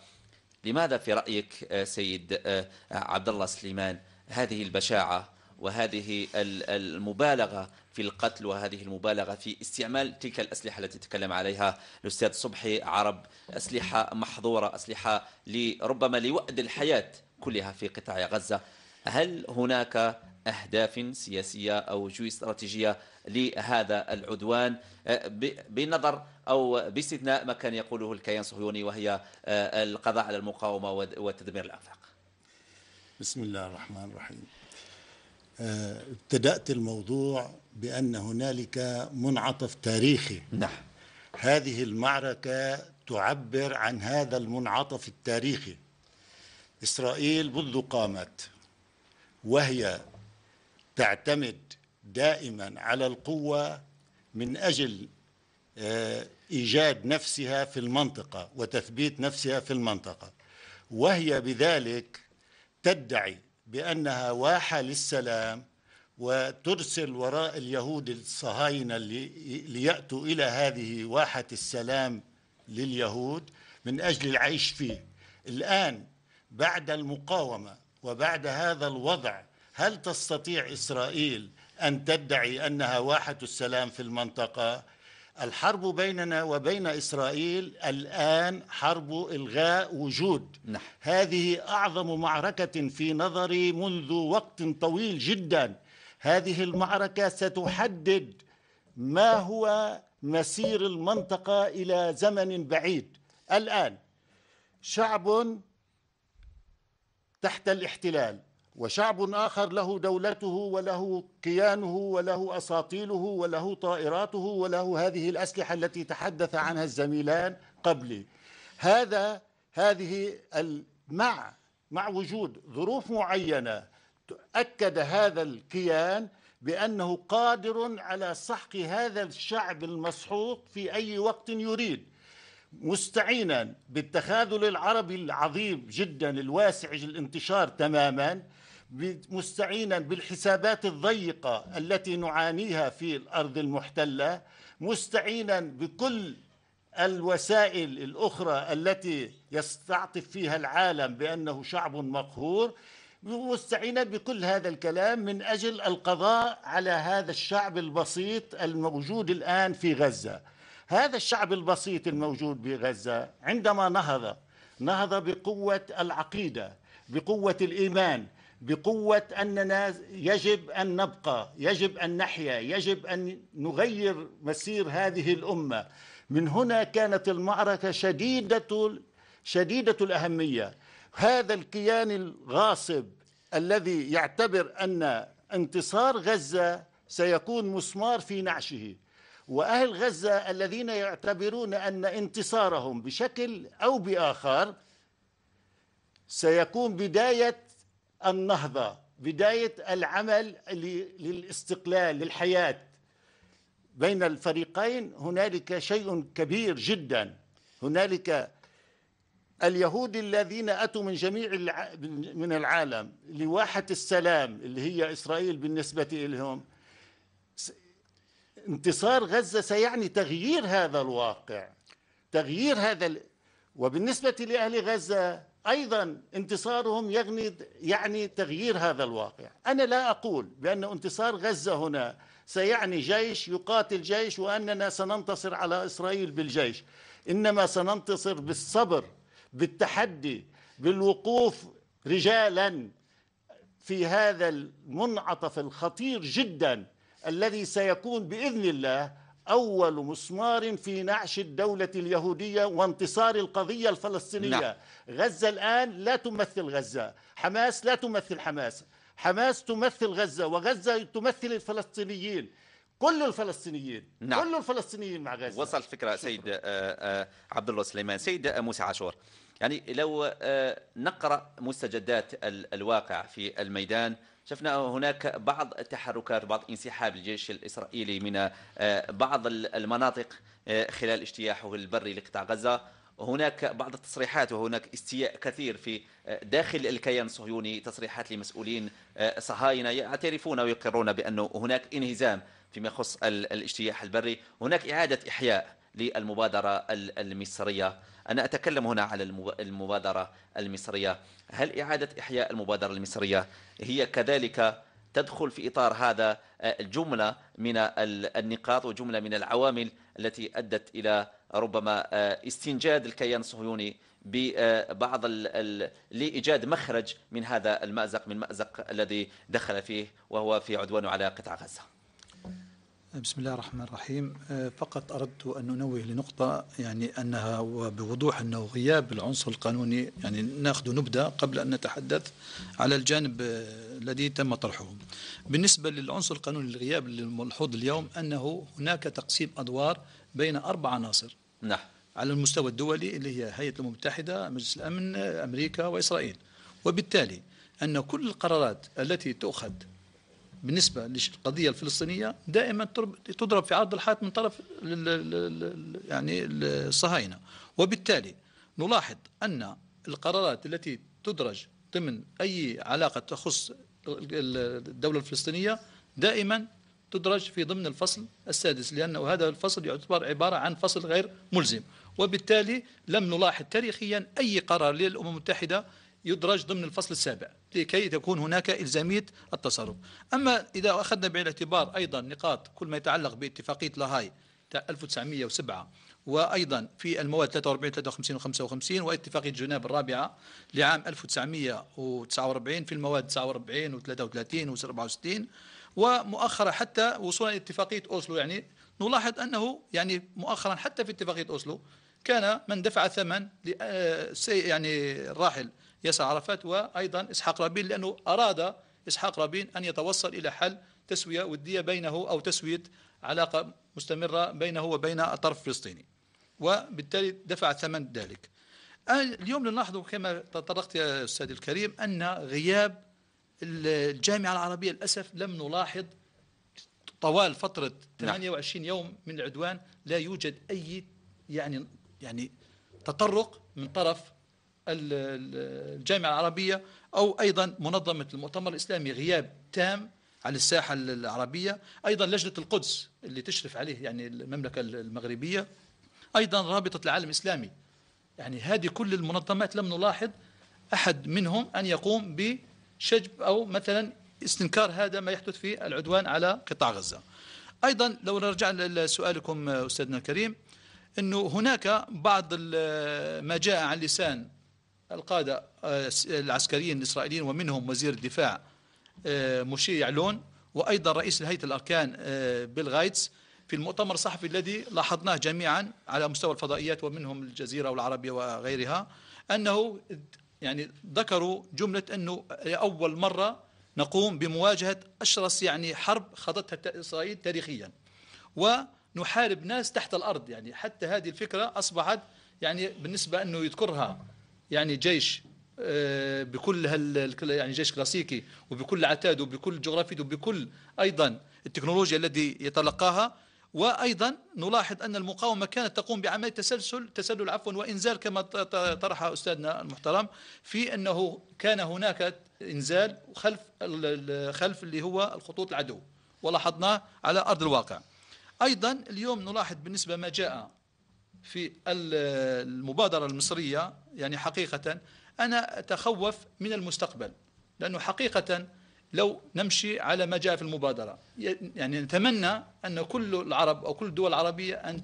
لماذا في رأيك آه، سيد آه، عبد الله سليمان هذه البشاعة وهذه المبالغة في القتل وهذه المبالغة في استعمال تلك الأسلحة التي تكلم عليها الأستاذ صبحي عرب أسلحة محظورة أسلحة لربما لوأد الحياة كلها في قطاع غزة هل هناك أهداف سياسية أو جيو استراتيجية لهذا العدوان أه، بالنظر أو باستثناء ما كان يقوله الكيان الصهيوني وهي أه، القضاء على المقاومة وتدمير الأنفاق بسم الله الرحمن الرحيم أه، ابتدأت الموضوع بأن هنالك منعطف تاريخي نعم هذه المعركة تعبر عن هذا المنعطف التاريخي إسرائيل منذ قامت وهي تعتمد دائما على القوه من اجل آه، ايجاد نفسها في المنطقه وتثبيت نفسها في المنطقه وهي بذلك تدعي بانها واحه للسلام وترسل وراء اليهود الصهاينه لياتوا الى هذه واحه السلام لليهود من اجل العيش فيه الان بعد المقاومه وبعد هذا الوضع هل تستطيع إسرائيل أن تدعي أنها واحة السلام في المنطقة؟ الحرب بيننا وبين إسرائيل الآن حرب إلغاء وجود نعم. هذه أعظم معركة في نظري منذ وقت طويل جدا هذه المعركة ستحدد ما هو مسير المنطقة إلى زمن بعيد الآن شعب تحت الاحتلال وشعب اخر له دولته وله كيانه وله اساطيله وله طائراته وله هذه الاسلحه التي تحدث عنها الزميلان قبلي هذا هذه مع مع وجود ظروف معينه اكد هذا الكيان بانه قادر على سحق هذا الشعب المسحوق في اي وقت يريد مستعينا بالتخاذل العربي العظيم جدا الواسع الانتشار تماما مستعينا بالحسابات الضيقة التي نعانيها في الأرض المحتلة مستعينا بكل الوسائل الأخرى التي يستعطف فيها العالم بأنه شعب مقهور مستعينا بكل هذا الكلام من أجل القضاء على هذا الشعب البسيط الموجود الآن في غزة هذا الشعب البسيط الموجود بغزة عندما نهض نهض بقوة العقيدة بقوة الإيمان بقوة أننا يجب أن نبقى يجب أن نحيا يجب أن نغير مسير هذه الأمة من هنا كانت المعركة شديدة شديدة الأهمية هذا الكيان الغاصب الذي يعتبر أن انتصار غزة سيكون مسمار في نعشه واهل غزه الذين يعتبرون ان انتصارهم بشكل او باخر سيكون بدايه النهضه بدايه العمل للاستقلال للحياه بين الفريقين هنالك شيء كبير جدا هنالك اليهود الذين اتوا من جميع من العالم لواحه السلام اللي هي اسرائيل بالنسبه لهم انتصار غزة سيعني تغيير هذا الواقع تغيير هذا ال... وبالنسبة لأهل غزة أيضا انتصارهم يغني يعني تغيير هذا الواقع أنا لا أقول بأن انتصار غزة هنا سيعني جيش يقاتل جيش وأننا سننتصر على إسرائيل بالجيش إنما سننتصر بالصبر بالتحدي بالوقوف رجالا في هذا المنعطف الخطير جداً الذي سيكون باذن الله اول مسمار في نعش الدوله اليهوديه وانتصار القضيه الفلسطينيه نعم. غزه الان لا تمثل غزه حماس لا تمثل حماس حماس تمثل غزه وغزه تمثل الفلسطينيين كل الفلسطينيين نعم. كل الفلسطينيين مع غزه وصل الفكره سيد آه، آه، عبد الله سليمان سيد آه، موسى عاشور يعني لو نقرا مستجدات الواقع في الميدان شفنا هناك بعض التحركات بعض انسحاب الجيش الإسرائيلي من آه، بعض المناطق آه، خلال اجتياحه البري لقطاع غزة هناك بعض التصريحات وهناك استياء كثير في آه، داخل الكيان الصهيوني تصريحات لمسؤولين صهاينة يعترفون ويقرون بأن هناك انهزام فيما يخص الاجتياح البري هناك إعادة إحياء للمبادرة المصرية أنا أتكلم هنا على المبادرة المصرية هل إعادة إحياء المبادرة المصرية هي كذلك تدخل في إطار هذا آه، جملة من النقاط وجملة من العوامل التي أدت إلى ربما آه، استنجاد الكيان الصهيوني ببعض آه، لإيجاد مخرج من هذا المأزق من المأزق الذي دخل فيه وهو في عدوانه على قطاع غزة بسم الله الرحمن الرحيم آه، فقط أردت أن أنوه لنقطة يعني أنها وبوضوح أنه غياب العنصر القانوني يعني نأخذ نبدأ قبل أن نتحدث على الجانب آه، الذي تم طرحه بالنسبة للعنصر القانوني الغياب الملحوظ اليوم أنه هناك تقسيم أدوار بين أربع عناصر نعم على المستوى الدولي اللي هي هيئة الأمم المتحدة مجلس الأمن آه، أمريكا وإسرائيل وبالتالي أن كل القرارات التي تؤخذ بالنسبة للقضية الفلسطينية دائما تضرب في عرض الحائط من طرف يعني الصهاينة وبالتالي نلاحظ أن القرارات التي تدرج ضمن أي علاقة تخص الدولة الفلسطينية دائما تدرج في ضمن الفصل السادس لأنه هذا الفصل يعتبر عبارة عن فصل غير ملزم وبالتالي لم نلاحظ تاريخيا أي قرار للأمم المتحدة يدرج ضمن الفصل السابع لكي تكون هناك إلزامية التصرف أما إذا أخذنا بعين الاعتبار أيضا نقاط كل ما يتعلق باتفاقية لاهاي 1907 وأيضا في المواد 43 53 و 55 واتفاقية جنيف الرابعة لعام 1949 في المواد 49 و 33 و 64 ومؤخرا حتى وصولا إلى اتفاقية أوسلو يعني نلاحظ أنه يعني مؤخرا حتى في اتفاقية أوسلو كان من دفع ثمن آه، يعني الراحل ياسر عرفات وأيضا إسحاق رابين لأنه أراد إسحاق رابين أن يتوصل إلى حل تسوية ودية بينه أو تسوية علاقة مستمرة بينه وبين الطرف الفلسطيني وبالتالي دفع ثمن ذلك آه، اليوم نلاحظ كما تطرقت يا أستاذ الكريم أن غياب الجامعة العربية للأسف لم نلاحظ طوال فترة 28 نعم. يوم من العدوان لا يوجد أي يعني يعني تطرق من طرف الجامعة العربية أو أيضا منظمة المؤتمر الإسلامي غياب تام على الساحة العربية أيضا لجنة القدس اللي تشرف عليه يعني المملكة المغربية أيضا رابطة العالم الإسلامي يعني هذه كل المنظمات لم نلاحظ أحد منهم أن يقوم بشجب أو مثلا استنكار هذا ما يحدث في العدوان على قطاع غزة أيضا لو نرجع لسؤالكم أستاذنا الكريم أنه هناك بعض ما جاء عن لسان القادة آه، العسكريين الإسرائيليين ومنهم وزير الدفاع آه، مشي يعلون وأيضا رئيس الهيئة الأركان آه، بيل غايتس في المؤتمر الصحفي الذي لاحظناه جميعا على مستوى الفضائيات ومنهم الجزيرة والعربية وغيرها أنه يعني ذكروا جملة أنه لأول مرة نقوم بمواجهة أشرس يعني حرب خاضتها إسرائيل تاريخيا ونحارب ناس تحت الأرض يعني حتى هذه الفكرة أصبحت يعني بالنسبة أنه يذكرها يعني جيش آه، بكل هال يعني جيش كلاسيكي وبكل عتاد وبكل جغرافي وبكل أيضا التكنولوجيا التي يتلقاها وأيضا نلاحظ أن المقاومة كانت تقوم بعملية تسلسل تسلل عفوا وإنزال كما طرح أستاذنا المحترم في أنه كان هناك إنزال خلف خلف اللي هو الخطوط العدو ولاحظناه على أرض الواقع أيضا اليوم نلاحظ بالنسبة ما جاء في المبادرة المصرية يعني حقيقة أنا أتخوف من المستقبل لأنه حقيقة لو نمشي على ما جاء في المبادرة يعني نتمنى أن كل العرب أو كل الدول العربية أن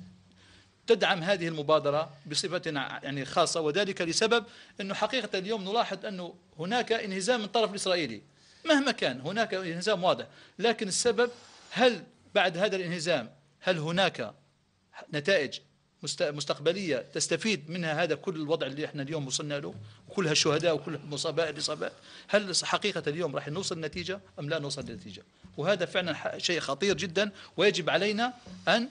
تدعم هذه المبادرة بصفة يعني خاصة وذلك لسبب أنه حقيقة اليوم نلاحظ أنه هناك انهزام من الطرف الإسرائيلي مهما كان هناك انهزام واضح لكن السبب هل بعد هذا الانهزام هل هناك نتائج مستقبلية تستفيد منها هذا كل الوضع اللي احنا اليوم وصلنا له وكل هالشهداء وكل المصابات الإصابات هل حقيقة اليوم راح نوصل نتيجة أم لا نوصل لنتيجة وهذا فعلا شيء خطير جدا ويجب علينا أن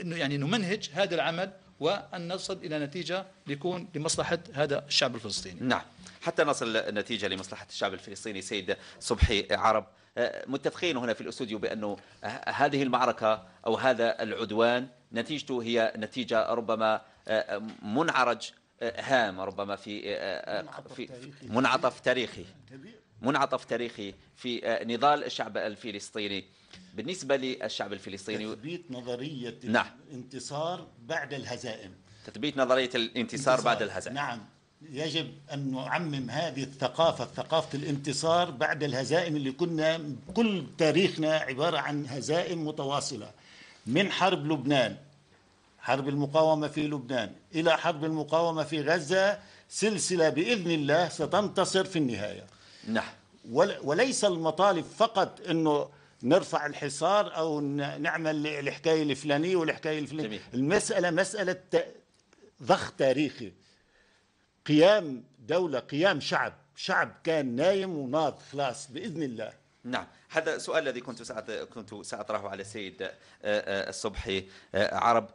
يعني نمنهج هذا العمل وأن نصل إلى نتيجة ليكون لمصلحة هذا الشعب الفلسطيني نعم حتى نصل نتيجة لمصلحة الشعب الفلسطيني سيد صبحي عرب آه، متفقين هنا في الاستوديو بأنه آه، هذه المعركة أو هذا العدوان نتيجته هي نتيجة ربما آه، آه، منعرج آه، هام ربما في منعطف تاريخي منعطف تاريخي في نضال الشعب الفلسطيني بالنسبة للشعب الفلسطيني تثبيت نظرية نعم. الانتصار بعد الهزائم تثبيت نظرية الانتصار بعد الهزائم نعم يجب أن نعمم هذه الثقافة ثقافة الانتصار بعد الهزائم اللي كنا كل تاريخنا عبارة عن هزائم متواصلة من حرب لبنان حرب المقاومة في لبنان إلى حرب المقاومة في غزة سلسلة بإذن الله ستنتصر في النهاية نعم وليس المطالب فقط أنه نرفع الحصار أو نعمل الحكاية الفلانية والحكاية الفلانية جميل. المسألة مسألة ضخ تاريخي قيام دولة قيام شعب شعب كان نايم وناض خلاص بإذن الله نعم هذا السؤال الذي كنت كنت سأطرحه على السيد آه، آه، الصبحي آه، عرب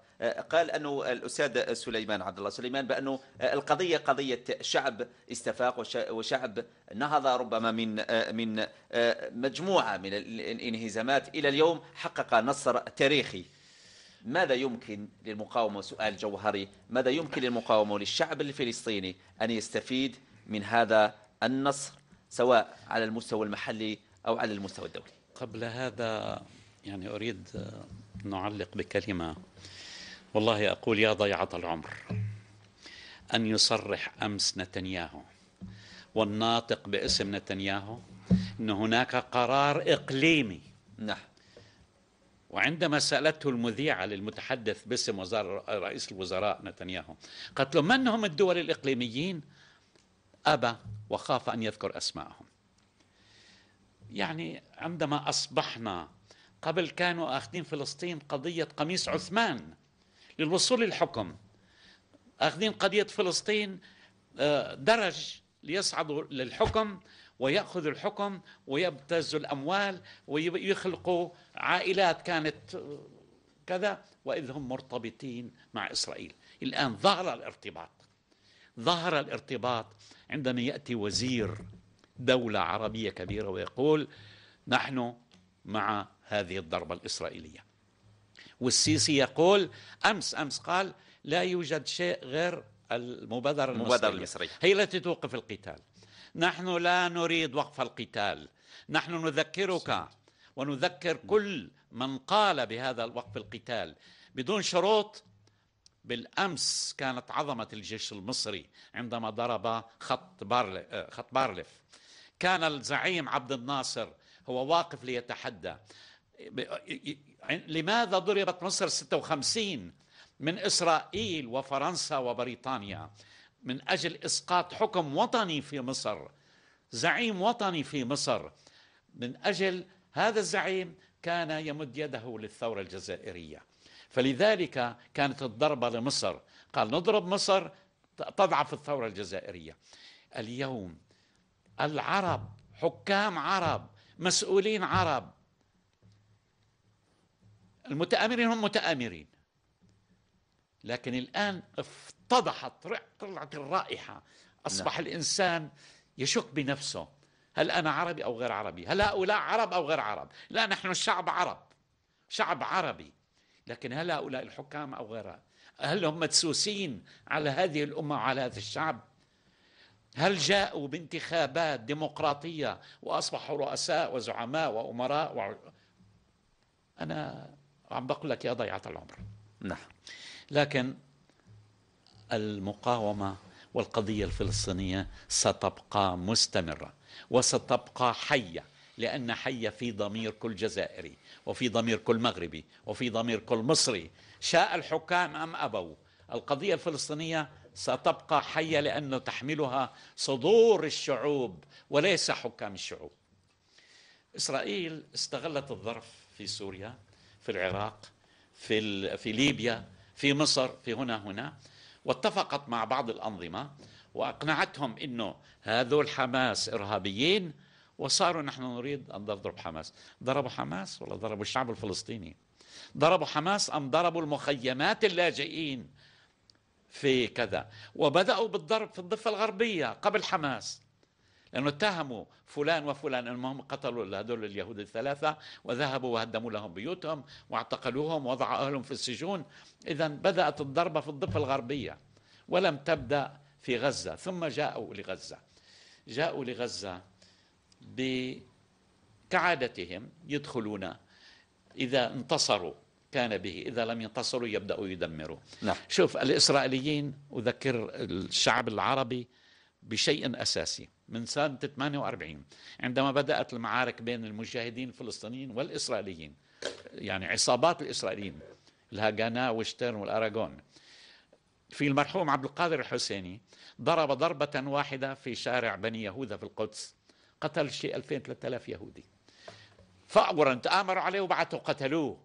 قال أنه الأستاذ سليمان عبد الله سليمان بأنه القضية قضية شعب استفاق وشعب نهض ربما من من مجموعة من الانهزامات إلى اليوم حقق نصر تاريخي ماذا يمكن للمقاومة سؤال جوهري ماذا يمكن للمقاومة وللشعب الفلسطيني أن يستفيد من هذا النصر سواء على المستوى المحلي أو على المستوى الدولي قبل هذا يعني أريد أن أعلق بكلمة والله أقول يا ضيعة العمر أن يصرح أمس نتنياهو والناطق باسم نتنياهو أن هناك قرار إقليمي نعم وعندما سألته المذيعة للمتحدث باسم وزارة رئيس الوزراء نتنياهو قالت له من هم الدول الإقليميين أبى وخاف أن يذكر أسماءهم يعني عندما أصبحنا قبل كانوا أخذين فلسطين قضية قميص عثمان للوصول للحكم أخذين قضية فلسطين آه، درج ليصعدوا للحكم ويأخذوا الحكم ويبتزوا الأموال ويخلقوا عائلات كانت آه، كذا وإذ هم مرتبطين مع إسرائيل الآن ظهر الارتباط ظهر الارتباط عندما يأتي وزير دولة عربية كبيرة ويقول نحن مع هذه الضربة الإسرائيلية والسيسي يقول أمس أمس قال لا يوجد شيء غير المبادرة المبادرة المصرية هي التي توقف القتال نحن لا نريد وقف القتال نحن نذكرك ونذكر كل من قال بهذا الوقف القتال بدون شروط بالامس كانت عظمه الجيش المصري عندما ضرب خط بارلف, آه، خط بارلف كان الزعيم عبد الناصر هو واقف ليتحدى لماذا ضربت مصر 56 من إسرائيل وفرنسا وبريطانيا من أجل إسقاط حكم وطني في مصر زعيم وطني في مصر من أجل هذا الزعيم كان يمد يده للثورة الجزائرية فلذلك كانت الضربة لمصر قال نضرب مصر تضعف الثورة الجزائرية اليوم العرب حكام عرب مسؤولين عرب المتآمرين هم متآمرين لكن الآن افتضحت طلعت الرائحة أصبح نعم. الإنسان يشك بنفسه هل أنا عربي أو غير عربي هل هؤلاء عرب أو غير عرب لا نحن الشعب عرب شعب عربي لكن هل هؤلاء الحكام أو غيرها هل هم مدسوسين على هذه الأمة وعلى هذا الشعب هل جاءوا بانتخابات ديمقراطيه واصبحوا رؤساء وزعماء وامراء و... انا عم بقول لك يا ضيعه العمر نعم لكن المقاومه والقضيه الفلسطينيه ستبقى مستمره وستبقى حيه لان حيه في ضمير كل جزائري وفي ضمير كل مغربي وفي ضمير كل مصري شاء الحكام ام ابوا القضيه الفلسطينيه ستبقى حيه لانه تحملها صدور الشعوب وليس حكام الشعوب. اسرائيل استغلت الظرف في سوريا، في العراق، في في ليبيا، في مصر، في هنا هنا واتفقت مع بعض الانظمه واقنعتهم انه هذول حماس ارهابيين وصاروا نحن نريد ان نضرب حماس، ضربوا حماس ولا ضربوا الشعب الفلسطيني؟ ضربوا حماس ام ضربوا المخيمات اللاجئين في كذا وبدأوا بالضرب في الضفة الغربية قبل حماس لأنه اتهموا فلان وفلان أنهم قتلوا هذول اليهود الثلاثة وذهبوا وهدموا لهم بيوتهم واعتقلوهم وضعوا أهلهم في السجون إذا بدأت الضربة في الضفة الغربية ولم تبدأ في غزة ثم جاءوا لغزة جاءوا لغزة بكعادتهم يدخلون إذا انتصروا كان به إذا لم ينتصروا يبدأوا يدمروا نعم. شوف الإسرائيليين أذكر الشعب العربي بشيء أساسي من سنة 48 عندما بدأت المعارك بين المجاهدين الفلسطينيين والإسرائيليين يعني عصابات الإسرائيليين الهاغانا وشترن والأراغون في المرحوم عبد القادر الحسيني ضرب ضربة واحدة في شارع بني يهوذا في القدس قتل شيء 2000 3000 يهودي فأورا تآمروا عليه وبعثوا قتلوه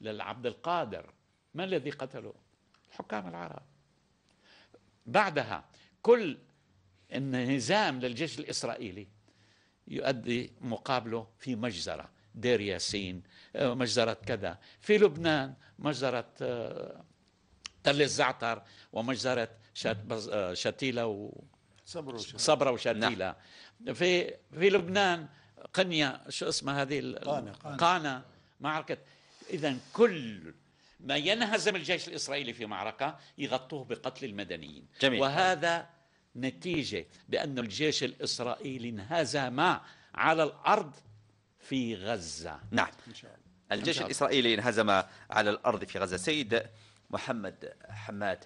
للعبد القادر ما الذي قتله الحكام العرب بعدها كل النظام للجيش الإسرائيلي يؤدي مقابله في مجزرة دير ياسين آه، مجزرة كذا في لبنان مجزرة آه، تل الزعتر ومجزرة شتيلة آه، و صبرة وشتيلة نعم. في في لبنان قنية شو اسمها هذه قانا قانا معركة إذا كل ما ينهزم الجيش الإسرائيلي في معركة يغطوه بقتل المدنيين جميل. وهذا نتيجة بأن الجيش الإسرائيلي انهزم على الأرض في غزة نعم إن شاء الله. الجيش الإسرائيلي انهزم على الأرض في غزة سيد محمد حماد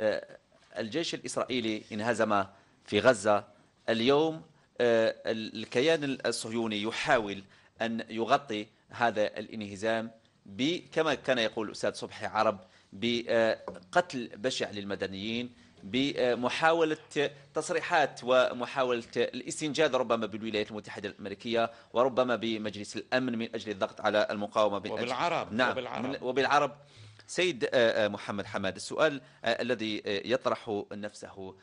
آه، الجيش الإسرائيلي انهزم في غزة اليوم آه، الكيان الصهيوني يحاول أن يغطي هذا الانهزام كما كان يقول الأستاذ صبحي عرب بقتل آه، بشع للمدنيين بمحاولة آه، تصريحات ومحاولة الاستنجاد ربما بالولايات المتحدة الأمريكية وربما بمجلس الأمن من أجل الضغط على المقاومة وبالعرب نعم وبالعرب, وبالعرب سيد آه، محمد حماد السؤال الذي يطرح نفسه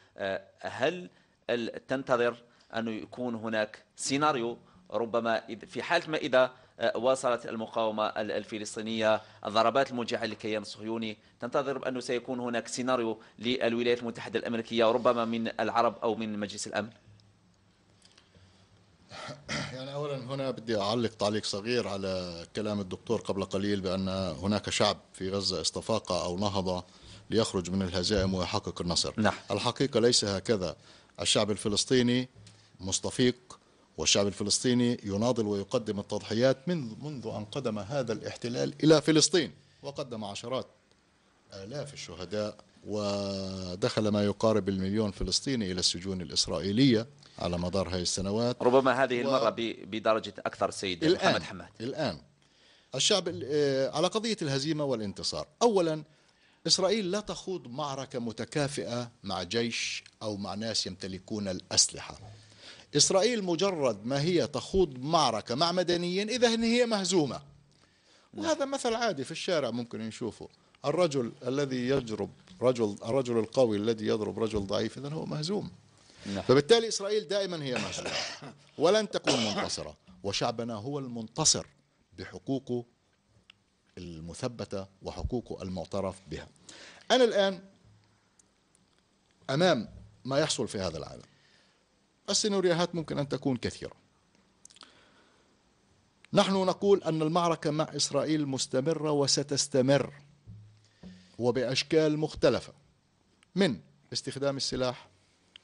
هل تنتظر أن يكون هناك سيناريو ربما في حالة ما إذا واصلت المقاومة الفلسطينية الضربات الموجعة للكيان الصهيوني تنتظر بأنه سيكون هناك سيناريو للولايات المتحدة الأمريكية وربما من العرب أو من مجلس الأمن يعني اولا هنا بدي اعلق تعليق صغير على كلام الدكتور قبل قليل بان هناك شعب في غزه استفاق او نهض ليخرج من الهزائم ويحقق النصر. نعم. الحقيقه ليس هكذا، الشعب الفلسطيني مستفيق والشعب الفلسطيني يناضل ويقدم التضحيات من منذ أن قدم هذا الاحتلال إلى فلسطين وقدم عشرات آلاف الشهداء ودخل ما يقارب المليون فلسطيني إلى السجون الإسرائيلية على مدار هذه السنوات ربما هذه و... المرة بدرجة أكثر سيد الآن محمد حماد الآن الشعب آه، على قضية الهزيمة والانتصار أولا إسرائيل لا تخوض معركة متكافئة مع جيش أو مع ناس يمتلكون الأسلحة إسرائيل مجرد ما هي تخوض معركة مع مدنيين إذا هي مهزومة وهذا مثل عادي في الشارع ممكن نشوفه الرجل الذي يجرب رجل الرجل القوي الذي يضرب رجل ضعيف إذا هو مهزوم نعم. فبالتالي إسرائيل دائما هي مهزومة ولن تكون منتصرة وشعبنا هو المنتصر بحقوقه المثبتة وحقوقه المعترف بها أنا الآن أمام ما يحصل في هذا العالم السيناريوهات ممكن أن تكون كثيرة نحن نقول أن المعركة مع إسرائيل مستمرة وستستمر وبأشكال مختلفة من استخدام السلاح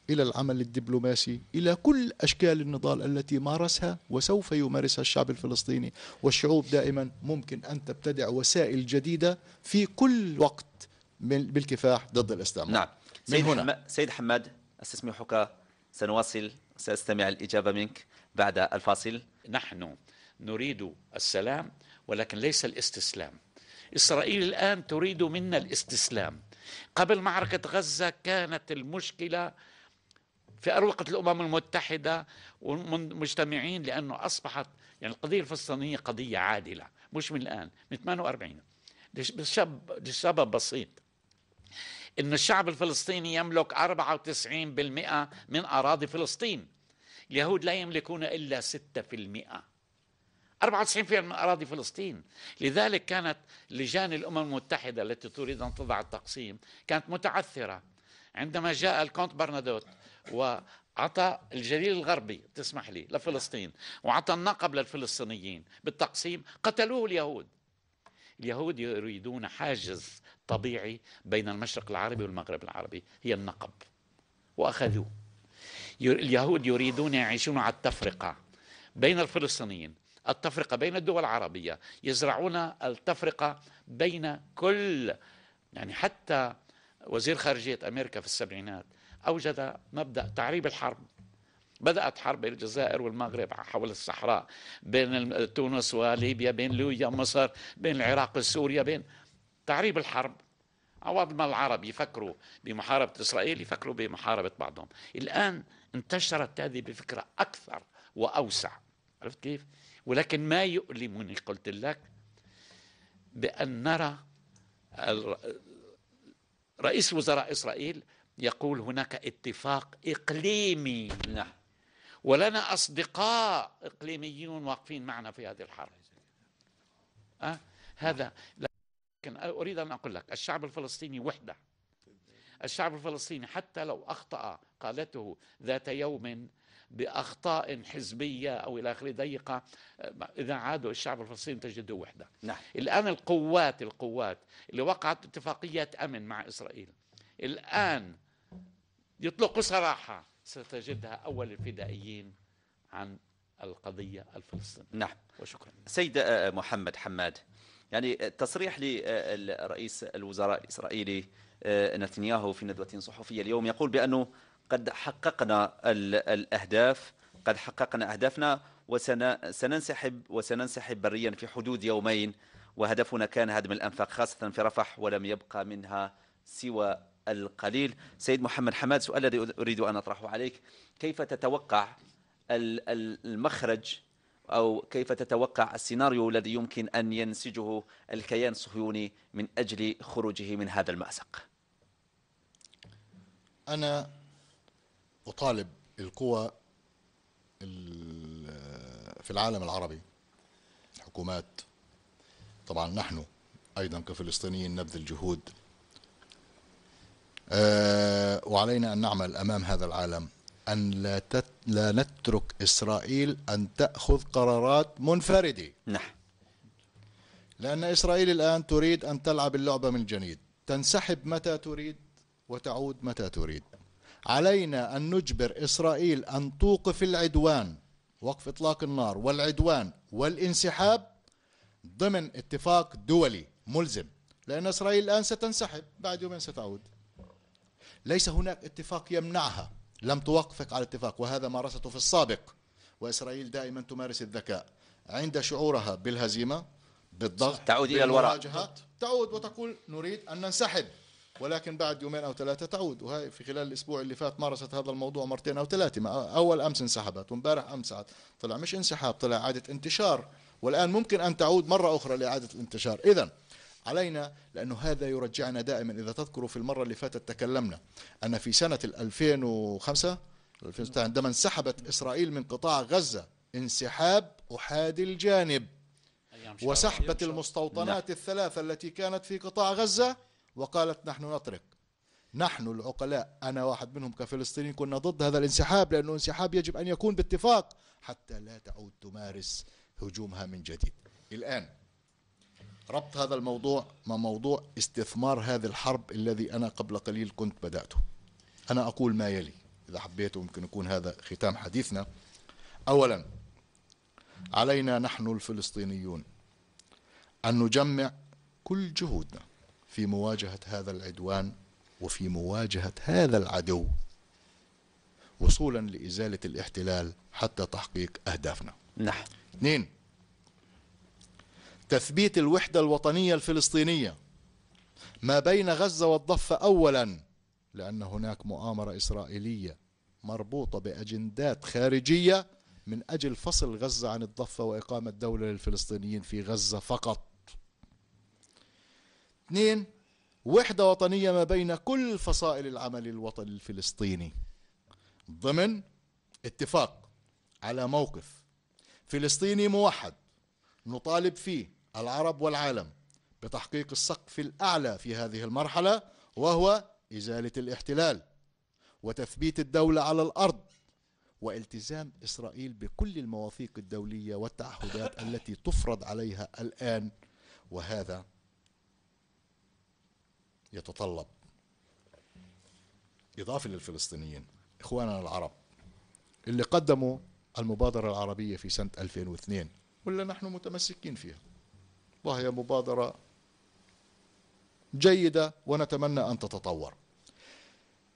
إلى العمل الدبلوماسي إلى كل أشكال النضال التي مارسها وسوف يمارسها الشعب الفلسطيني والشعوب دائما ممكن أن تبتدع وسائل جديدة في كل وقت بالكفاح ضد الاستعمار نعم من سيد, هنا. سيد حماد استسمحك سنواصل سأستمع الإجابة منك بعد الفاصل نحن نريد السلام ولكن ليس الاستسلام إسرائيل الآن تريد منا الاستسلام قبل معركة غزة كانت المشكلة في أروقة الأمم المتحدة ومجتمعين لأنه أصبحت يعني القضية الفلسطينية قضية عادلة مش من الآن من 48 لسبب بسيط أن الشعب الفلسطيني يملك 94% من أراضي فلسطين اليهود لا يملكون إلا 6% 94% من أراضي فلسطين لذلك كانت لجان الأمم المتحدة التي تريد أن تضع التقسيم كانت متعثرة عندما جاء الكونت برنادوت وعطى الجليل الغربي تسمح لي لفلسطين وعطى النقب للفلسطينيين بالتقسيم قتلوه اليهود اليهود يريدون حاجز طبيعي بين المشرق العربي والمغرب العربي هي النقب وأخذوه اليهود يريدون يعيشون على التفرقة بين الفلسطينيين التفرقة بين الدول العربية يزرعون التفرقة بين كل يعني حتى وزير خارجية أمريكا في السبعينات أوجد مبدأ تعريب الحرب بدأت حرب الجزائر والمغرب حول الصحراء بين تونس وليبيا بين ليبيا مصر بين العراق وسوريا بين تعريب الحرب عوض ما العرب يفكروا بمحاربة إسرائيل يفكروا بمحاربة بعضهم الآن انتشرت هذه بفكرة أكثر وأوسع عرفت كيف؟ ولكن ما يؤلمني قلت لك بأن نرى رئيس وزراء إسرائيل يقول هناك اتفاق إقليمي نعم ولنا أصدقاء إقليميون واقفين معنا في هذه الحرب أه؟ هذا لكن أريد أن أقول لك الشعب الفلسطيني وحدة الشعب الفلسطيني حتى لو أخطأ قالته ذات يوم باخطاء حزبيه او الى اخره ضيقه اذا عادوا الشعب الفلسطيني تجده وحده. نعم. الان القوات القوات اللي وقعت اتفاقيات امن مع اسرائيل الان يطلقوا سراحه ستجدها اول الفدائيين عن القضيه الفلسطينيه. نعم وشكرا. سيد آه، محمد حماد يعني تصريح للرئيس الوزراء الإسرائيلي آه، نتنياهو في ندوة صحفية اليوم يقول بأنه قد حققنا الأهداف قد حققنا أهدافنا وسننسحب وسننسحب بريا في حدود يومين وهدفنا كان هدم الأنفاق خاصة في رفح ولم يبقى منها سوى القليل سيد محمد حماد سؤال الذي أريد أن أطرحه عليك كيف تتوقع المخرج أو كيف تتوقع السيناريو الذي يمكن أن ينسجه الكيان الصهيوني من أجل خروجه من هذا المأزق أنا أطالب القوى في العالم العربي حكومات طبعا نحن أيضا كفلسطينيين نبذل جهود آه، وعلينا أن نعمل أمام هذا العالم أن لا, تت... لا نترك إسرائيل أن تأخذ قرارات منفردة نعم لأن إسرائيل الآن تريد أن تلعب اللعبة من جديد تنسحب متى تريد وتعود متى تريد علينا أن نجبر إسرائيل أن توقف العدوان وقف إطلاق النار والعدوان والانسحاب ضمن اتفاق دولي ملزم لأن إسرائيل الآن ستنسحب بعد يومين ستعود ليس هناك اتفاق يمنعها لم توافق على الاتفاق وهذا مارسته في السابق وإسرائيل دائما تمارس الذكاء عند شعورها بالهزيمة بالضغط تعود إلى الوراء تعود وتقول نريد أن ننسحب ولكن بعد يومين أو ثلاثة تعود وهي في خلال الأسبوع اللي فات مارست هذا الموضوع مرتين أو ثلاثة أول أمس انسحبت وامبارح أمس طلع مش انسحاب طلع اعاده انتشار والآن ممكن أن تعود مرة أخرى لإعادة الانتشار إذا علينا لأنه هذا يرجعنا دائما إذا تذكروا في المرة اللي فاتت تكلمنا أن في سنة 2005 عندما انسحبت إسرائيل من قطاع غزة انسحاب أحادي الجانب وسحبت المستوطنات نعم. الثلاثة التي كانت في قطاع غزة وقالت نحن نترك نحن العقلاء أنا واحد منهم كفلسطيني كنا ضد هذا الانسحاب لأنه انسحاب يجب أن يكون باتفاق حتى لا تعود تمارس هجومها من جديد الآن ربط هذا الموضوع مع موضوع استثمار هذه الحرب الذي أنا قبل قليل كنت بدأته أنا أقول ما يلي إذا حبيت يمكن يكون هذا ختام حديثنا أولا علينا نحن الفلسطينيون أن نجمع كل جهودنا في مواجهة هذا العدوان وفي مواجهة هذا العدو وصولا لإزالة الاحتلال حتى تحقيق أهدافنا نعم اثنين تثبيت الوحدة الوطنية الفلسطينية ما بين غزة والضفة أولا لأن هناك مؤامرة إسرائيلية مربوطة بأجندات خارجية من أجل فصل غزة عن الضفة وإقامة دولة للفلسطينيين في غزة فقط اثنين وحدة وطنية ما بين كل فصائل العمل الوطني الفلسطيني ضمن اتفاق على موقف فلسطيني موحد نطالب فيه العرب والعالم بتحقيق السقف الأعلى في هذه المرحلة وهو إزالة الاحتلال وتثبيت الدولة على الأرض والتزام إسرائيل بكل المواثيق الدولية والتعهدات التي تفرض عليها الآن وهذا يتطلب إضافة للفلسطينيين إخواننا العرب اللي قدموا المبادرة العربية في سنة 2002 ولا نحن متمسكين فيها وهي مبادرة جيدة ونتمنى أن تتطور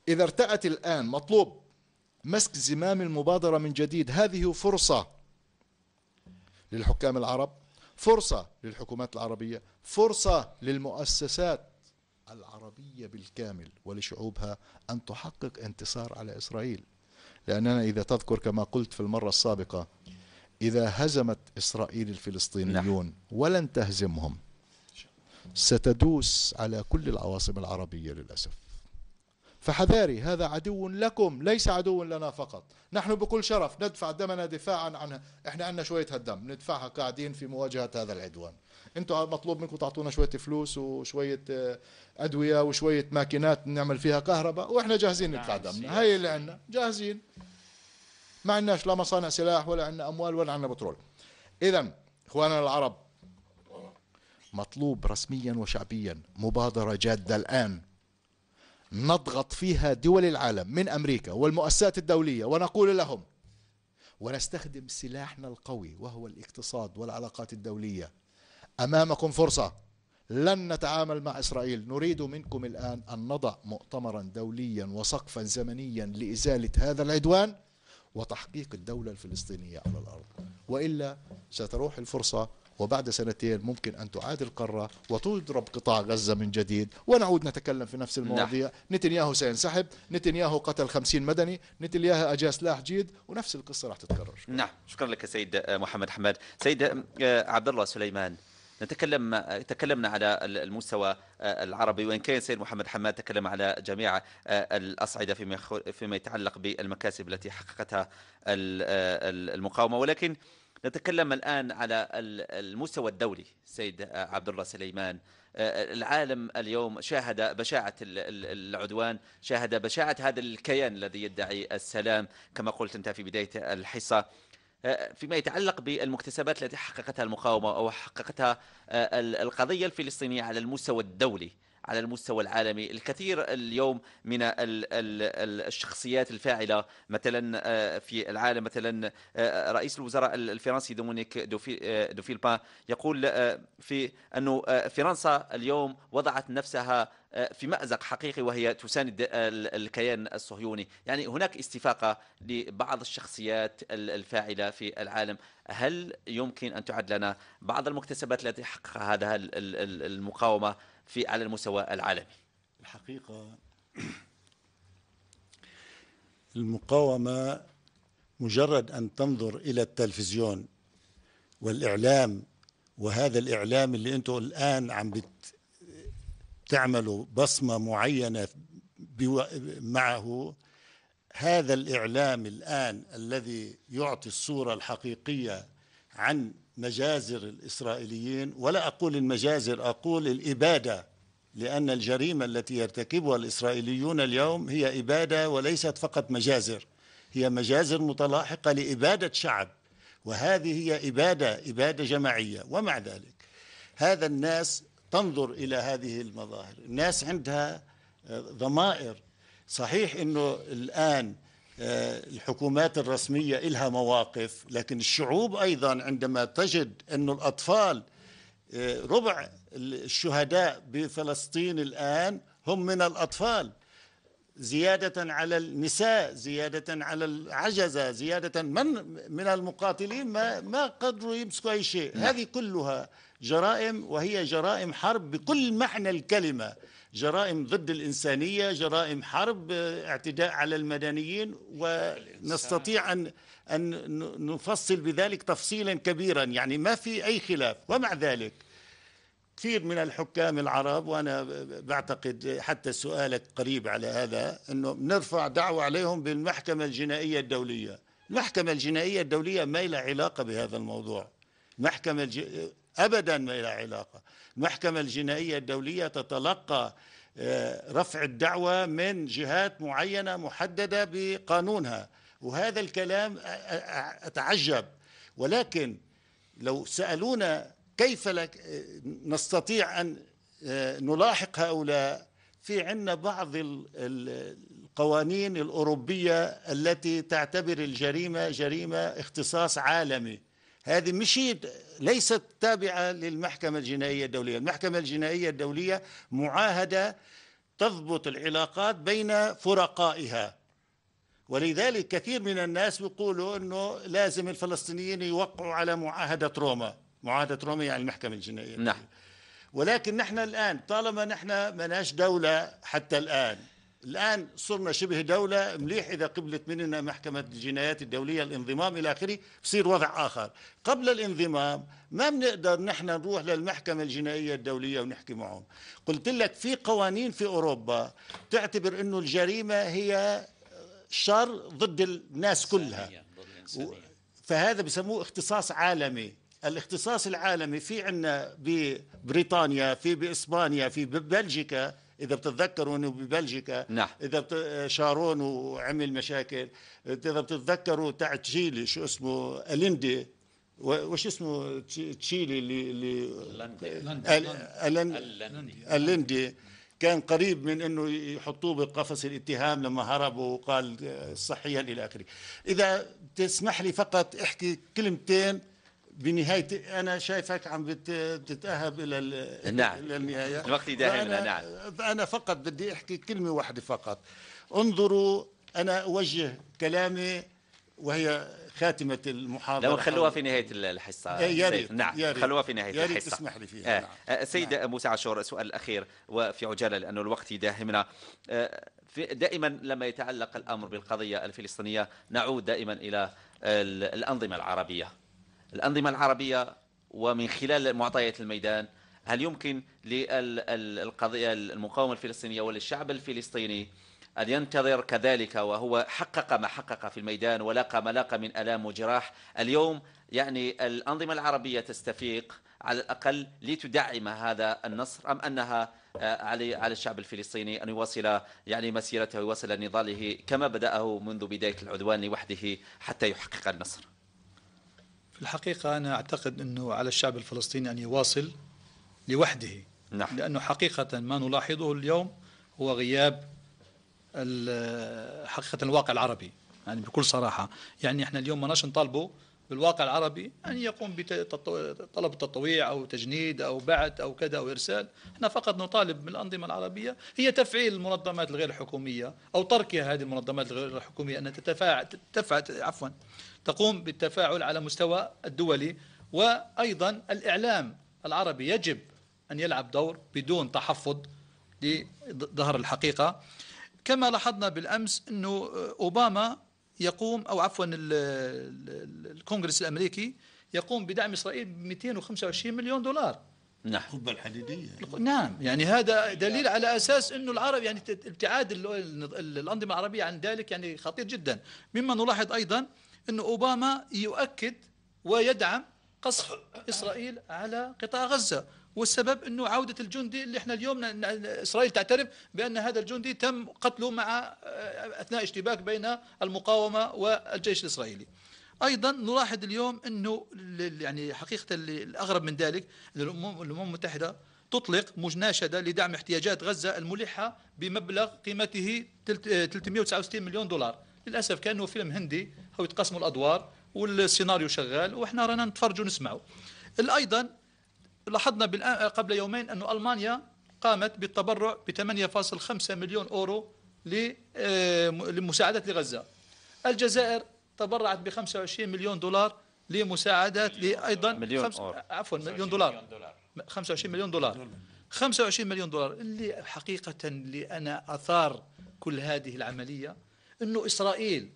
إذا ارتأت الآن مطلوب مسك زمام المبادرة من جديد هذه فرصة للحكام العرب فرصة للحكومات العربية فرصة للمؤسسات العربية بالكامل ولشعوبها أن تحقق انتصار على إسرائيل لأننا إذا تذكر كما قلت في المرة السابقة إذا هزمت إسرائيل الفلسطينيون نعم. ولن تهزمهم ستدوس على كل العواصم العربية للأسف فحذاري هذا عدو لكم ليس عدو لنا فقط نحن بكل شرف ندفع دمنا دفاعا عنها احنا عندنا شوية هالدم ندفعها قاعدين في مواجهة هذا العدوان انتم مطلوب منكم تعطونا شوية فلوس وشوية آه، أدوية وشوية ماكينات نعمل فيها كهرباء واحنا جاهزين ندفع نعم، دمنا هاي اللي عندنا جاهزين ما عندناش لا مصانع سلاح ولا عندنا اموال ولا عندنا بترول اذا اخواننا العرب مطلوب رسميا وشعبيا مبادره جاده الان نضغط فيها دول العالم من امريكا والمؤسسات الدوليه ونقول لهم ونستخدم سلاحنا القوي وهو الاقتصاد والعلاقات الدوليه امامكم فرصه لن نتعامل مع اسرائيل نريد منكم الان ان نضع مؤتمرا دوليا وسقفا زمنيا لازاله هذا العدوان وتحقيق الدولة الفلسطينية على الأرض وإلا ستروح الفرصة وبعد سنتين ممكن أن تعاد القارة وتضرب قطاع غزة من جديد ونعود نتكلم في نفس المواضيع نعم. نتنياهو سينسحب نتنياهو قتل خمسين مدني نتنياهو أجا سلاح جيد ونفس القصة راح تتكرر نعم شكرا لك سيد محمد حماد سيد آه، عبد الله سليمان نتكلم تكلمنا على المستوى آه، العربي وان كان سيد محمد حماد تكلم على جميع آه، الاصعده فيما فيما يتعلق بالمكاسب التي حققتها آه، المقاومه ولكن نتكلم الآن على المستوى الدولي سيد عبد الله سليمان العالم اليوم شاهد بشاعة العدوان شاهد بشاعة هذا الكيان الذي يدعي السلام كما قلت أنت في بداية الحصة آه، فيما يتعلق بالمكتسبات التي حققتها المقاومة أو حققتها آه، القضية الفلسطينية على المستوى الدولي على المستوى العالمي الكثير اليوم من الشخصيات الفاعلة مثلا آه، في العالم مثلا آه، آه، رئيس الوزراء الفرنسي دومونيك دوفيلبان يقول في أنه فرنسا اليوم وضعت نفسها في مأزق حقيقي وهي تساند الكيان الصهيوني يعني هناك استفاقة لبعض الشخصيات الفاعلة في العالم هل يمكن أن تعد لنا بعض المكتسبات التي حققها هذا المقاومة في على المستوى العالمي الحقيقة المقاومة مجرد أن تنظر إلى التلفزيون والإعلام وهذا الإعلام اللي أنتم الآن عم تعملوا بصمة معينة معه هذا الإعلام الآن الذي يعطي الصورة الحقيقية عن مجازر الإسرائيليين ولا أقول المجازر أقول الإبادة لأن الجريمة التي يرتكبها الإسرائيليون اليوم هي إبادة وليست فقط مجازر هي مجازر متلاحقة لإبادة شعب وهذه هي إبادة إبادة جماعية ومع ذلك هذا الناس تنظر إلى هذه المظاهر الناس عندها آه، ضمائر صحيح أنه الآن آه، الحكومات الرسمية إلها مواقف لكن الشعوب أيضا عندما تجد أن الأطفال آه، ربع الشهداء بفلسطين الآن هم من الأطفال زيادة على النساء زيادة على العجزة زيادة من من المقاتلين ما ما قدروا يمسكوا أي شيء نعم. هذه كلها جرائم وهي جرائم حرب بكل معنى الكلمة جرائم ضد الإنسانية جرائم حرب آه، اعتداء على المدنيين ونستطيع أن أن نفصل بذلك تفصيلا كبيرا يعني ما في أي خلاف ومع ذلك كثير من الحكام العرب وأنا بعتقد حتى سؤالك قريب على هذا أنه نرفع دعوة عليهم بالمحكمة الجنائية الدولية المحكمة الجنائية الدولية ما لها علاقة بهذا الموضوع محكمة الج... أبدا ما لها علاقة المحكمة الجنائية الدولية تتلقى آه، رفع الدعوة من جهات معينة محددة بقانونها وهذا الكلام أتعجب ولكن لو سألونا كيف لك آه، نستطيع أن آه، نلاحق هؤلاء في عندنا بعض القوانين الأوروبية التي تعتبر الجريمة جريمة اختصاص عالمي هذه مش ليست تابعة للمحكمة الجنائية الدولية المحكمة الجنائية الدولية معاهدة تضبط العلاقات بين فرقائها ولذلك كثير من الناس بيقولوا انه لازم الفلسطينيين يوقعوا على معاهده روما معاهده روما يعني المحكمه الجنائيه نعم ولكن نحن الان طالما نحن مناش دوله حتى الان الآن صرنا شبه دولة مليح إذا قبلت مننا محكمة الجنايات الدولية الانضمام إلى آخره بصير وضع آخر قبل الانضمام ما بنقدر نحن نروح للمحكمة الجنائية الدولية ونحكي معهم قلت لك في قوانين في أوروبا تعتبر أنه الجريمة هي شر ضد الناس كلها فهذا بسموه اختصاص عالمي الاختصاص العالمي في عنا ببريطانيا في بإسبانيا في بلجيكا اذا بتتذكروا انه ببلجيكا نعم. اذا بت... شارون وعمل مشاكل اذا بتتذكروا تاع تشيلي شو اسمه اليندي وش اسمه تشيلي اللي اللي اللندي كان قريب من انه يحطوه بقفص الاتهام لما هرب وقال صحيا الى اخره اذا تسمح لي فقط احكي كلمتين بنهاية أنا شايفك عم بتتأهب إلى نعم. إلى النهاية الوقت داهمنا نعم أنا فقط بدي أحكي كلمة واحدة فقط انظروا أنا أوجه كلامي وهي خاتمة المحاضرة لو خلوها في نهاية الحصة إيه، يا ريت نعم يا ريت خلوها في نهاية يا ريت الحصة تسمح لي فيها آه. نعم. السيد آه، نعم. موسى عاشور السؤال الأخير وفي عجالة لأنه الوقت داهمنا آه دائما لما يتعلق الأمر بالقضية الفلسطينية نعود دائما إلى الأنظمة العربية الأنظمة العربية ومن خلال معطيات الميدان هل يمكن للقضية المقاومة الفلسطينية وللشعب الفلسطيني أن ينتظر كذلك وهو حقق ما حقق في الميدان ولاقى ما لاقى من ألام وجراح اليوم يعني الأنظمة العربية تستفيق على الأقل لتدعم هذا النصر أم أنها آه، على على الشعب الفلسطيني أن يواصل يعني مسيرته ويواصل نضاله كما بدأه منذ بداية العدوان لوحده حتى يحقق النصر في الحقيقة أنا أعتقد أنه على الشعب الفلسطيني أن يواصل لوحده نعم. لأنه حقيقة ما نلاحظه اليوم هو غياب حقيقة الواقع العربي يعني بكل صراحة يعني إحنا اليوم ما نطالبه بالواقع العربي أن يقوم بطلب التطويع أو تجنيد أو بعث أو كذا أو إرسال احنا فقط نطالب من الأنظمة العربية هي تفعيل المنظمات الغير الحكومية أو تركها هذه المنظمات الغير الحكومية أن تتفاعل تفع... عفوا تقوم بالتفاعل على مستوى الدولي وأيضا الإعلام العربي يجب أن يلعب دور بدون تحفظ لظهر الحقيقة كما لاحظنا بالأمس أنه أوباما يقوم أو عفوا الكونغرس الأمريكي يقوم بدعم إسرائيل ب 225 مليون دولار نعم القبة الحديدية نعم يعني هذا دليل على أساس أنه العرب يعني ابتعاد الأنظمة العربية عن ذلك يعني خطير جدا مما نلاحظ أيضا أن أوباما يؤكد ويدعم قصف إسرائيل على قطاع غزة والسبب أنه عودة الجندي اللي احنا اليوم إسرائيل تعترف بأن هذا الجندي تم قتله مع آه، أثناء اشتباك بين المقاومة والجيش الإسرائيلي ايضا نلاحظ اليوم انه يعني حقيقه الاغرب من ذلك ان الامم المتحده تطلق مناشده لدعم احتياجات غزه الملحه بمبلغ قيمته 369 آه، مليون دولار للاسف كانه فيلم هندي هو يتقسموا الادوار والسيناريو شغال واحنا رانا نتفرجوا ونسمعه ايضا لاحظنا آه، قبل يومين أن ألمانيا قامت بالتبرع ب 8.5 مليون أورو آه، لمساعدة لغزة الجزائر تبرعت ب 25 مليون دولار لمساعدات أيضا مليون خمس... عفوا مليون دولار 25 مليون دولار 25 مليون دولار اللي حقيقة اللي أنا أثار كل هذه العملية أنه إسرائيل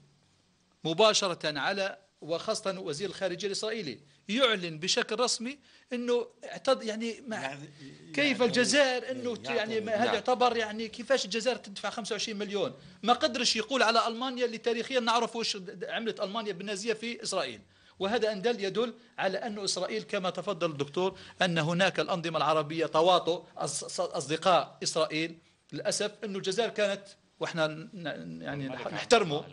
مباشرة على وخاصة وزير الخارجية الإسرائيلي يعلن بشكل رسمي انه اعتض يعني مع يعني كيف يعني الجزائر انه يعني, يعني هذا نعم. يعتبر يعني كيفاش الجزائر تدفع 25 مليون ما قدرش يقول على المانيا اللي تاريخيا نعرف وش عملت المانيا بالنازيه في اسرائيل وهذا أندل يدل على أن إسرائيل كما تفضل الدكتور أن هناك الأنظمة العربية تواطؤ أصدقاء إسرائيل للأسف انه الجزائر كانت وإحنا يعني نحترمه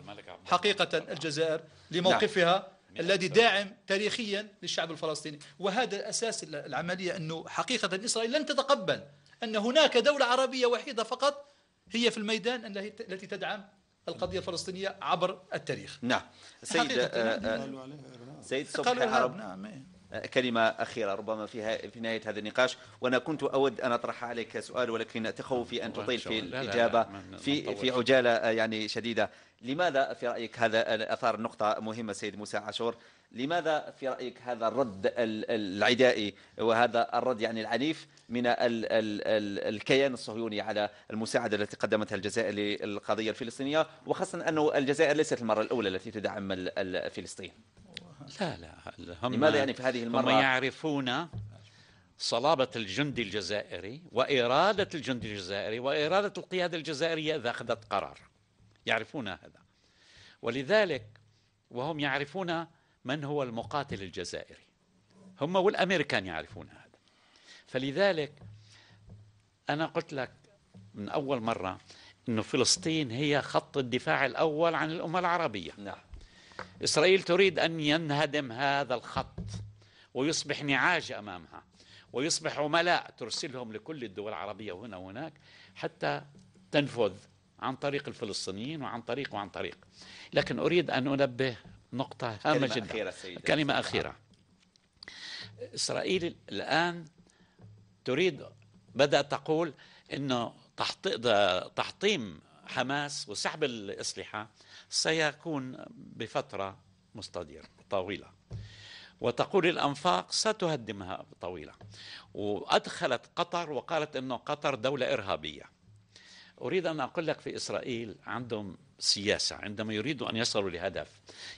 حقيقة الجزائر لموقفها نعم. الذي داعم تاريخيا للشعب الفلسطيني وهذا أساس العملية أنه حقيقة إسرائيل لن تتقبل أن هناك دولة عربية وحيدة فقط هي في الميدان التي تدعم القضية الفلسطينية عبر التاريخ نعم سيد آه، آه، نعم. سيد صبحي عرب نعم إيه. كلمة أخيرة ربما فيها في نهاية هذا النقاش وأنا كنت أود أن أطرح عليك سؤال ولكن تخوفي أن تطيل في الإجابة في في عجالة آه، يعني شديدة لماذا في رأيك هذا أثار نقطة مهمة سيد موسى عاشور لماذا في رأيك هذا الرد العدائي وهذا الرد يعني العنيف من ال ال ال الكيان الصهيوني على المساعدة التي قدمتها الجزائر للقضية الفلسطينية وخاصة أن الجزائر ليست المرة الأولى التي تدعم فلسطين لا لا هم لماذا يعني في هذه المرة هم يعرفون صلابة الجندي الجزائري وإرادة الجندي الجزائري وإرادة القيادة الجزائرية إذا أخذت قرار يعرفون هذا ولذلك وهم يعرفون من هو المقاتل الجزائري هم والأمريكان يعرفون هذا فلذلك أنا قلت لك من أول مرة أن فلسطين هي خط الدفاع الأول عن الأمة العربية نعم إسرائيل تريد أن ينهدم هذا الخط ويصبح نعاج أمامها ويصبح عملاء ترسلهم لكل الدول العربية هنا وهناك حتى تنفذ عن طريق الفلسطينيين وعن طريق وعن طريق لكن أريد أن أنبه نقطة هامة كلمة جدا أخيرة سيدة. كلمة أخيرة إسرائيل الآن تريد بدأت تقول أنه تحطيم حماس وسحب الأسلحة سيكون بفترة مستديرة طويلة وتقول الأنفاق ستهدمها طويلة وأدخلت قطر وقالت أنه قطر دولة إرهابية أريد أن أقول لك في إسرائيل عندهم سياسة عندما يريدوا أن يصلوا لهدف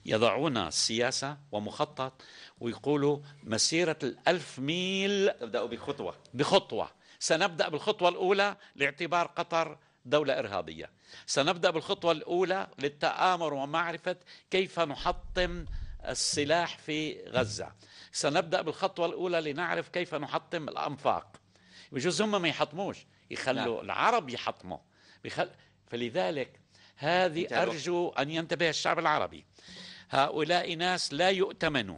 يضعون سياسة ومخطط ويقولوا مسيرة الألف ميل نبدأ بخطوة بخطوة سنبدأ بالخطوة الأولى لاعتبار قطر دولة إرهابية سنبدأ بالخطوة الأولى للتآمر ومعرفة كيف نحطم السلاح في غزة سنبدأ بالخطوة الأولى لنعرف كيف نحطم الأنفاق بجوز هم ما يحطموش يخلوا نعم. العرب يحطموا بيخل... فلذلك هذه أرجو أن ينتبه الشعب العربي هؤلاء ناس لا يؤتمنوا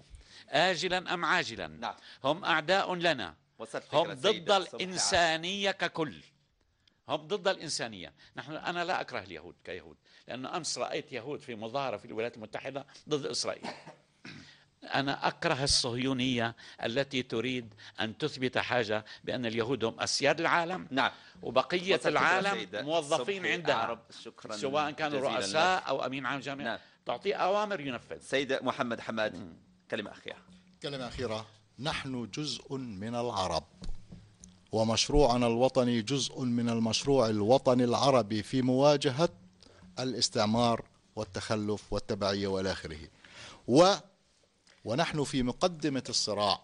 آجلا أم عاجلا نعم. هم أعداء لنا هم ضد الإنسانية ككل هم ضد الإنسانية نحن أنا لا أكره اليهود كيهود لأنه أمس رأيت يهود في مظاهرة في الولايات المتحدة ضد إسرائيل أنا أكره الصهيونية التي تريد أن تثبت حاجة بأن اليهود هم أسياد العالم نعم وبقية العالم موظفين عندها شكرا سواء كانوا رؤساء لك. أو أمين عام جامعة نعم. تعطي أوامر ينفذ سيد محمد حماد كلمة أخيرة كلمة أخيرة نحن جزء من العرب ومشروعنا الوطني جزء من المشروع الوطني العربي في مواجهة الاستعمار والتخلف والتبعية والى آخره و ونحن في مقدمة الصراع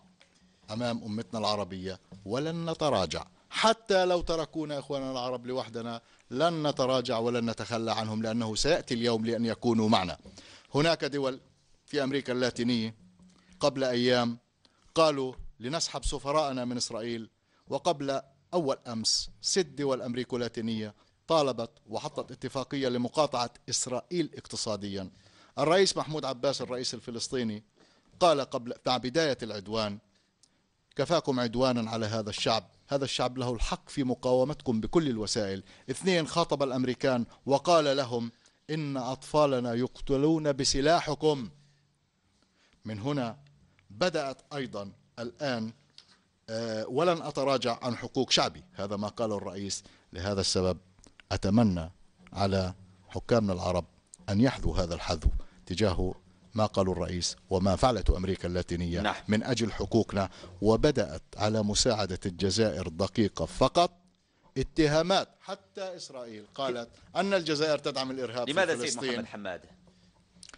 أمام أمتنا العربية ولن نتراجع حتى لو تركونا إخواننا العرب لوحدنا لن نتراجع ولن نتخلى عنهم لأنه سيأتي اليوم لأن يكونوا معنا هناك دول في أمريكا اللاتينية قبل أيام قالوا لنسحب سفراءنا من إسرائيل وقبل أول أمس ست دول أمريكا اللاتينية طالبت وحطت اتفاقية لمقاطعة إسرائيل اقتصاديا الرئيس محمود عباس الرئيس الفلسطيني قال قبل مع بداية العدوان كفاكم عدوانا على هذا الشعب هذا الشعب له الحق في مقاومتكم بكل الوسائل اثنين خاطب الأمريكان وقال لهم إن أطفالنا يقتلون بسلاحكم من هنا بدأت أيضا الآن آه، ولن أتراجع عن حقوق شعبي هذا ما قاله الرئيس لهذا السبب أتمنى على حكامنا العرب أن يحذوا هذا الحذو تجاه ما قاله الرئيس وما فعلته أمريكا اللاتينية نعم. من أجل حقوقنا وبدأت على مساعدة الجزائر دقيقة فقط اتهامات حتى إسرائيل قالت أن الجزائر تدعم الإرهاب لماذا في فلسطين سيد محمد حماد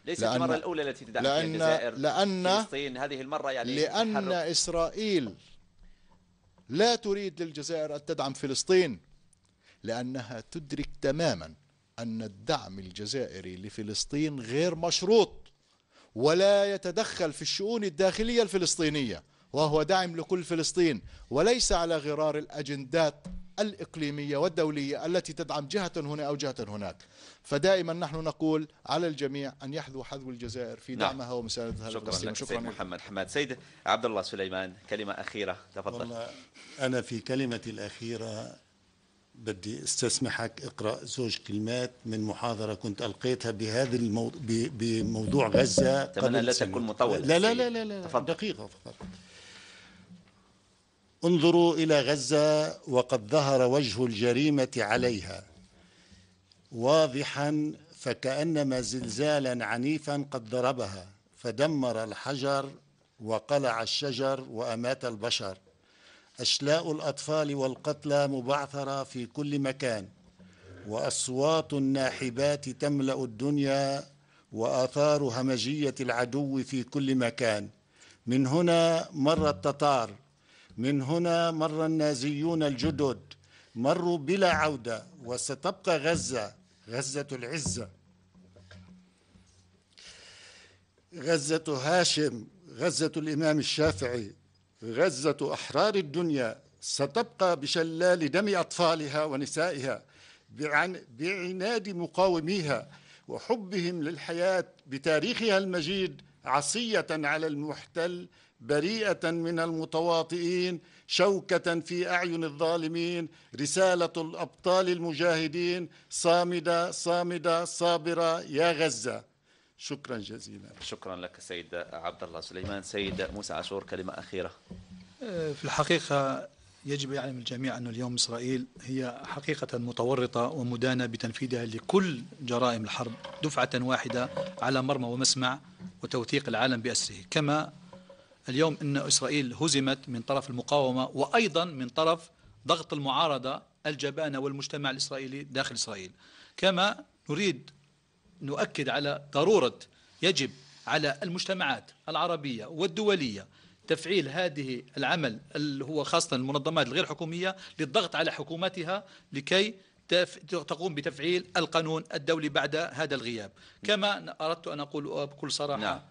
ليست لأن المرة الأولى التي تدعم لأن الجزائر لأن فلسطين هذه المرة يعني لأن إسرائيل لا تريد للجزائر أن تدعم فلسطين لأنها تدرك تماما أن الدعم الجزائري لفلسطين غير مشروط ولا يتدخل في الشؤون الداخلية الفلسطينية وهو دعم لكل فلسطين وليس على غرار الأجندات الإقليمية والدولية التي تدعم جهة هنا أو جهة هناك فدائما نحن نقول على الجميع أن يحذو حذو الجزائر في نعم. دعمها نعم. ومساندتها شكرا لك شكرا سيد محمد حماد سيد عبد الله سليمان كلمة أخيرة تفضل والله أنا في كلمتي الأخيرة بدي استسمحك اقرا زوج كلمات من محاضره كنت القيتها بهذا الموضوع بموضوع غزه اتمنى لا تكون مطول لا لا لا لا, لا, لا دقيقه فقط انظروا الى غزه وقد ظهر وجه الجريمه عليها واضحا فكانما زلزالا عنيفا قد ضربها فدمر الحجر وقلع الشجر وامات البشر اشلاء الاطفال والقتلى مبعثره في كل مكان واصوات الناحبات تملا الدنيا واثار همجيه العدو في كل مكان من هنا مر التتار من هنا مر النازيون الجدد مروا بلا عودة وستبقى غزة غزة العزة غزة هاشم غزة الإمام الشافعي غزة أحرار الدنيا ستبقى بشلال دم أطفالها ونسائها بعناد مقاوميها وحبهم للحياة بتاريخها المجيد عصية على المحتل بريئه من المتواطئين شوكه في اعين الظالمين رساله الابطال المجاهدين صامده صامده صابره يا غزه شكرا جزيلا شكرا لك سيد عبد الله سليمان سيد موسى عاشور كلمه اخيره أه، في الحقيقه يجب يعلم الجميع أن اليوم إسرائيل هي حقيقة متورطة ومدانة بتنفيذها لكل جرائم الحرب دفعة واحدة على مرمى ومسمع وتوثيق العالم بأسره كما اليوم أن إسرائيل هزمت من طرف المقاومة وأيضا من طرف ضغط المعارضة الجبانة والمجتمع الإسرائيلي داخل إسرائيل كما نريد نؤكد على ضرورة يجب على المجتمعات العربية والدولية تفعيل هذه العمل اللي هو خاصة المنظمات الغير حكومية للضغط على حكوماتها لكي تقوم بتفعيل القانون الدولي بعد هذا الغياب كما أردت أن أقول بكل صراحة نعم.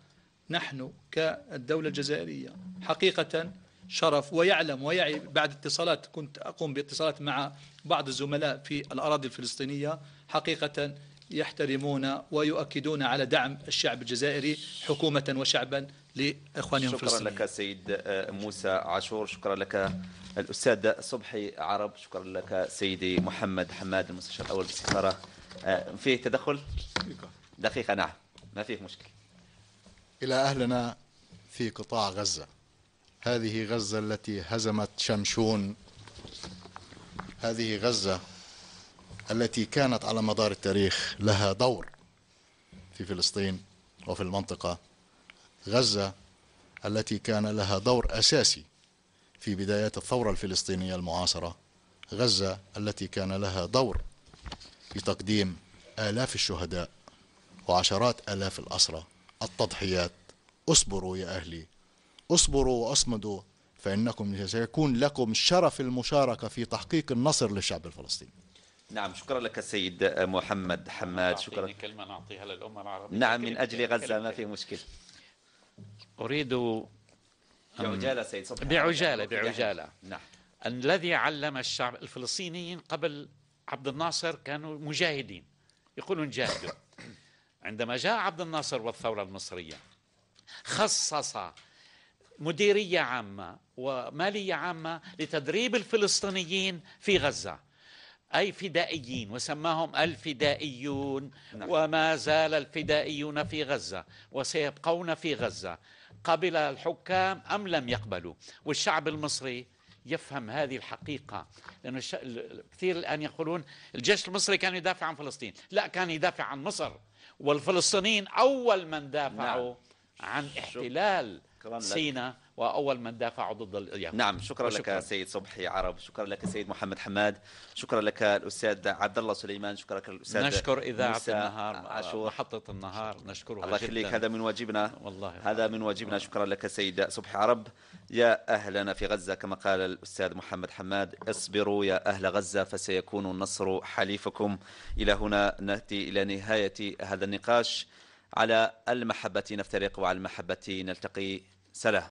نحن كالدولة الجزائرية حقيقة شرف ويعلم ويعي بعد اتصالات كنت أقوم باتصالات مع بعض الزملاء في الأراضي الفلسطينية حقيقة يحترمون ويؤكدون على دعم الشعب الجزائري حكومة وشعبا لإخوانهم الفلسطينيين شكرا لك سيد آه، موسى عاشور شكرا لك الأستاذ صبحي عرب شكرا لك سيدي محمد حماد المستشار الأول بالسفارة آه، في تدخل دقيقة نعم ما فيه مشكل إلى أهلنا في قطاع غزة هذه غزة التي هزمت شمشون هذه غزة التي كانت على مدار التاريخ لها دور في فلسطين وفي المنطقة غزة التي كان لها دور أساسي في بدايات الثورة الفلسطينية المعاصرة غزة التي كان لها دور في تقديم آلاف الشهداء وعشرات آلاف الأسرى التضحيات اصبروا يا أهلي اصبروا وأصمدوا فإنكم سيكون لكم شرف المشاركة في تحقيق النصر للشعب الفلسطيني نعم شكرا لك السيد محمد حماد شكرا كلمة نعطيها للأمة العربية نعم من أجل غزة ما في مشكلة أريد بعجالة سيد صبحي بعجالة بعجالة نعم الذي علم الشعب الفلسطينيين قبل عبد الناصر كانوا مجاهدين يقولون جاهدوا عندما جاء عبد الناصر والثورة المصرية خصص مديرية عامة ومالية عامة لتدريب الفلسطينيين في غزة أي فدائيين وسماهم الفدائيون نعم. وما زال الفدائيون في غزة وسيبقون في غزة قبل الحكام أم لم يقبلوا والشعب المصري يفهم هذه الحقيقة لأن الش... كثير الآن يقولون الجيش المصري كان يدافع عن فلسطين لا كان يدافع عن مصر والفلسطينيين أول من دافعوا نعم. عن احتلال شكرا لك. سينا واول من دافعوا ضد اليهود نعم شكرا وشكرا. لك سيد صبحي عرب شكرا لك سيد محمد حماد شكرا لك الاستاذ عبد الله سليمان شكرا لك الاستاذ نشكر اذاعه النهار عشور. محطه النهار نشكرها الله يخليك هذا من واجبنا والله هذا من واجبنا شكرا لك سيد صبحي عرب يا اهلنا في غزه كما قال الاستاذ محمد حماد اصبروا يا اهل غزه فسيكون النصر حليفكم الى هنا ناتي الى نهايه هذا النقاش على المحبة نفترق وعلى المحبة نلتقي سلام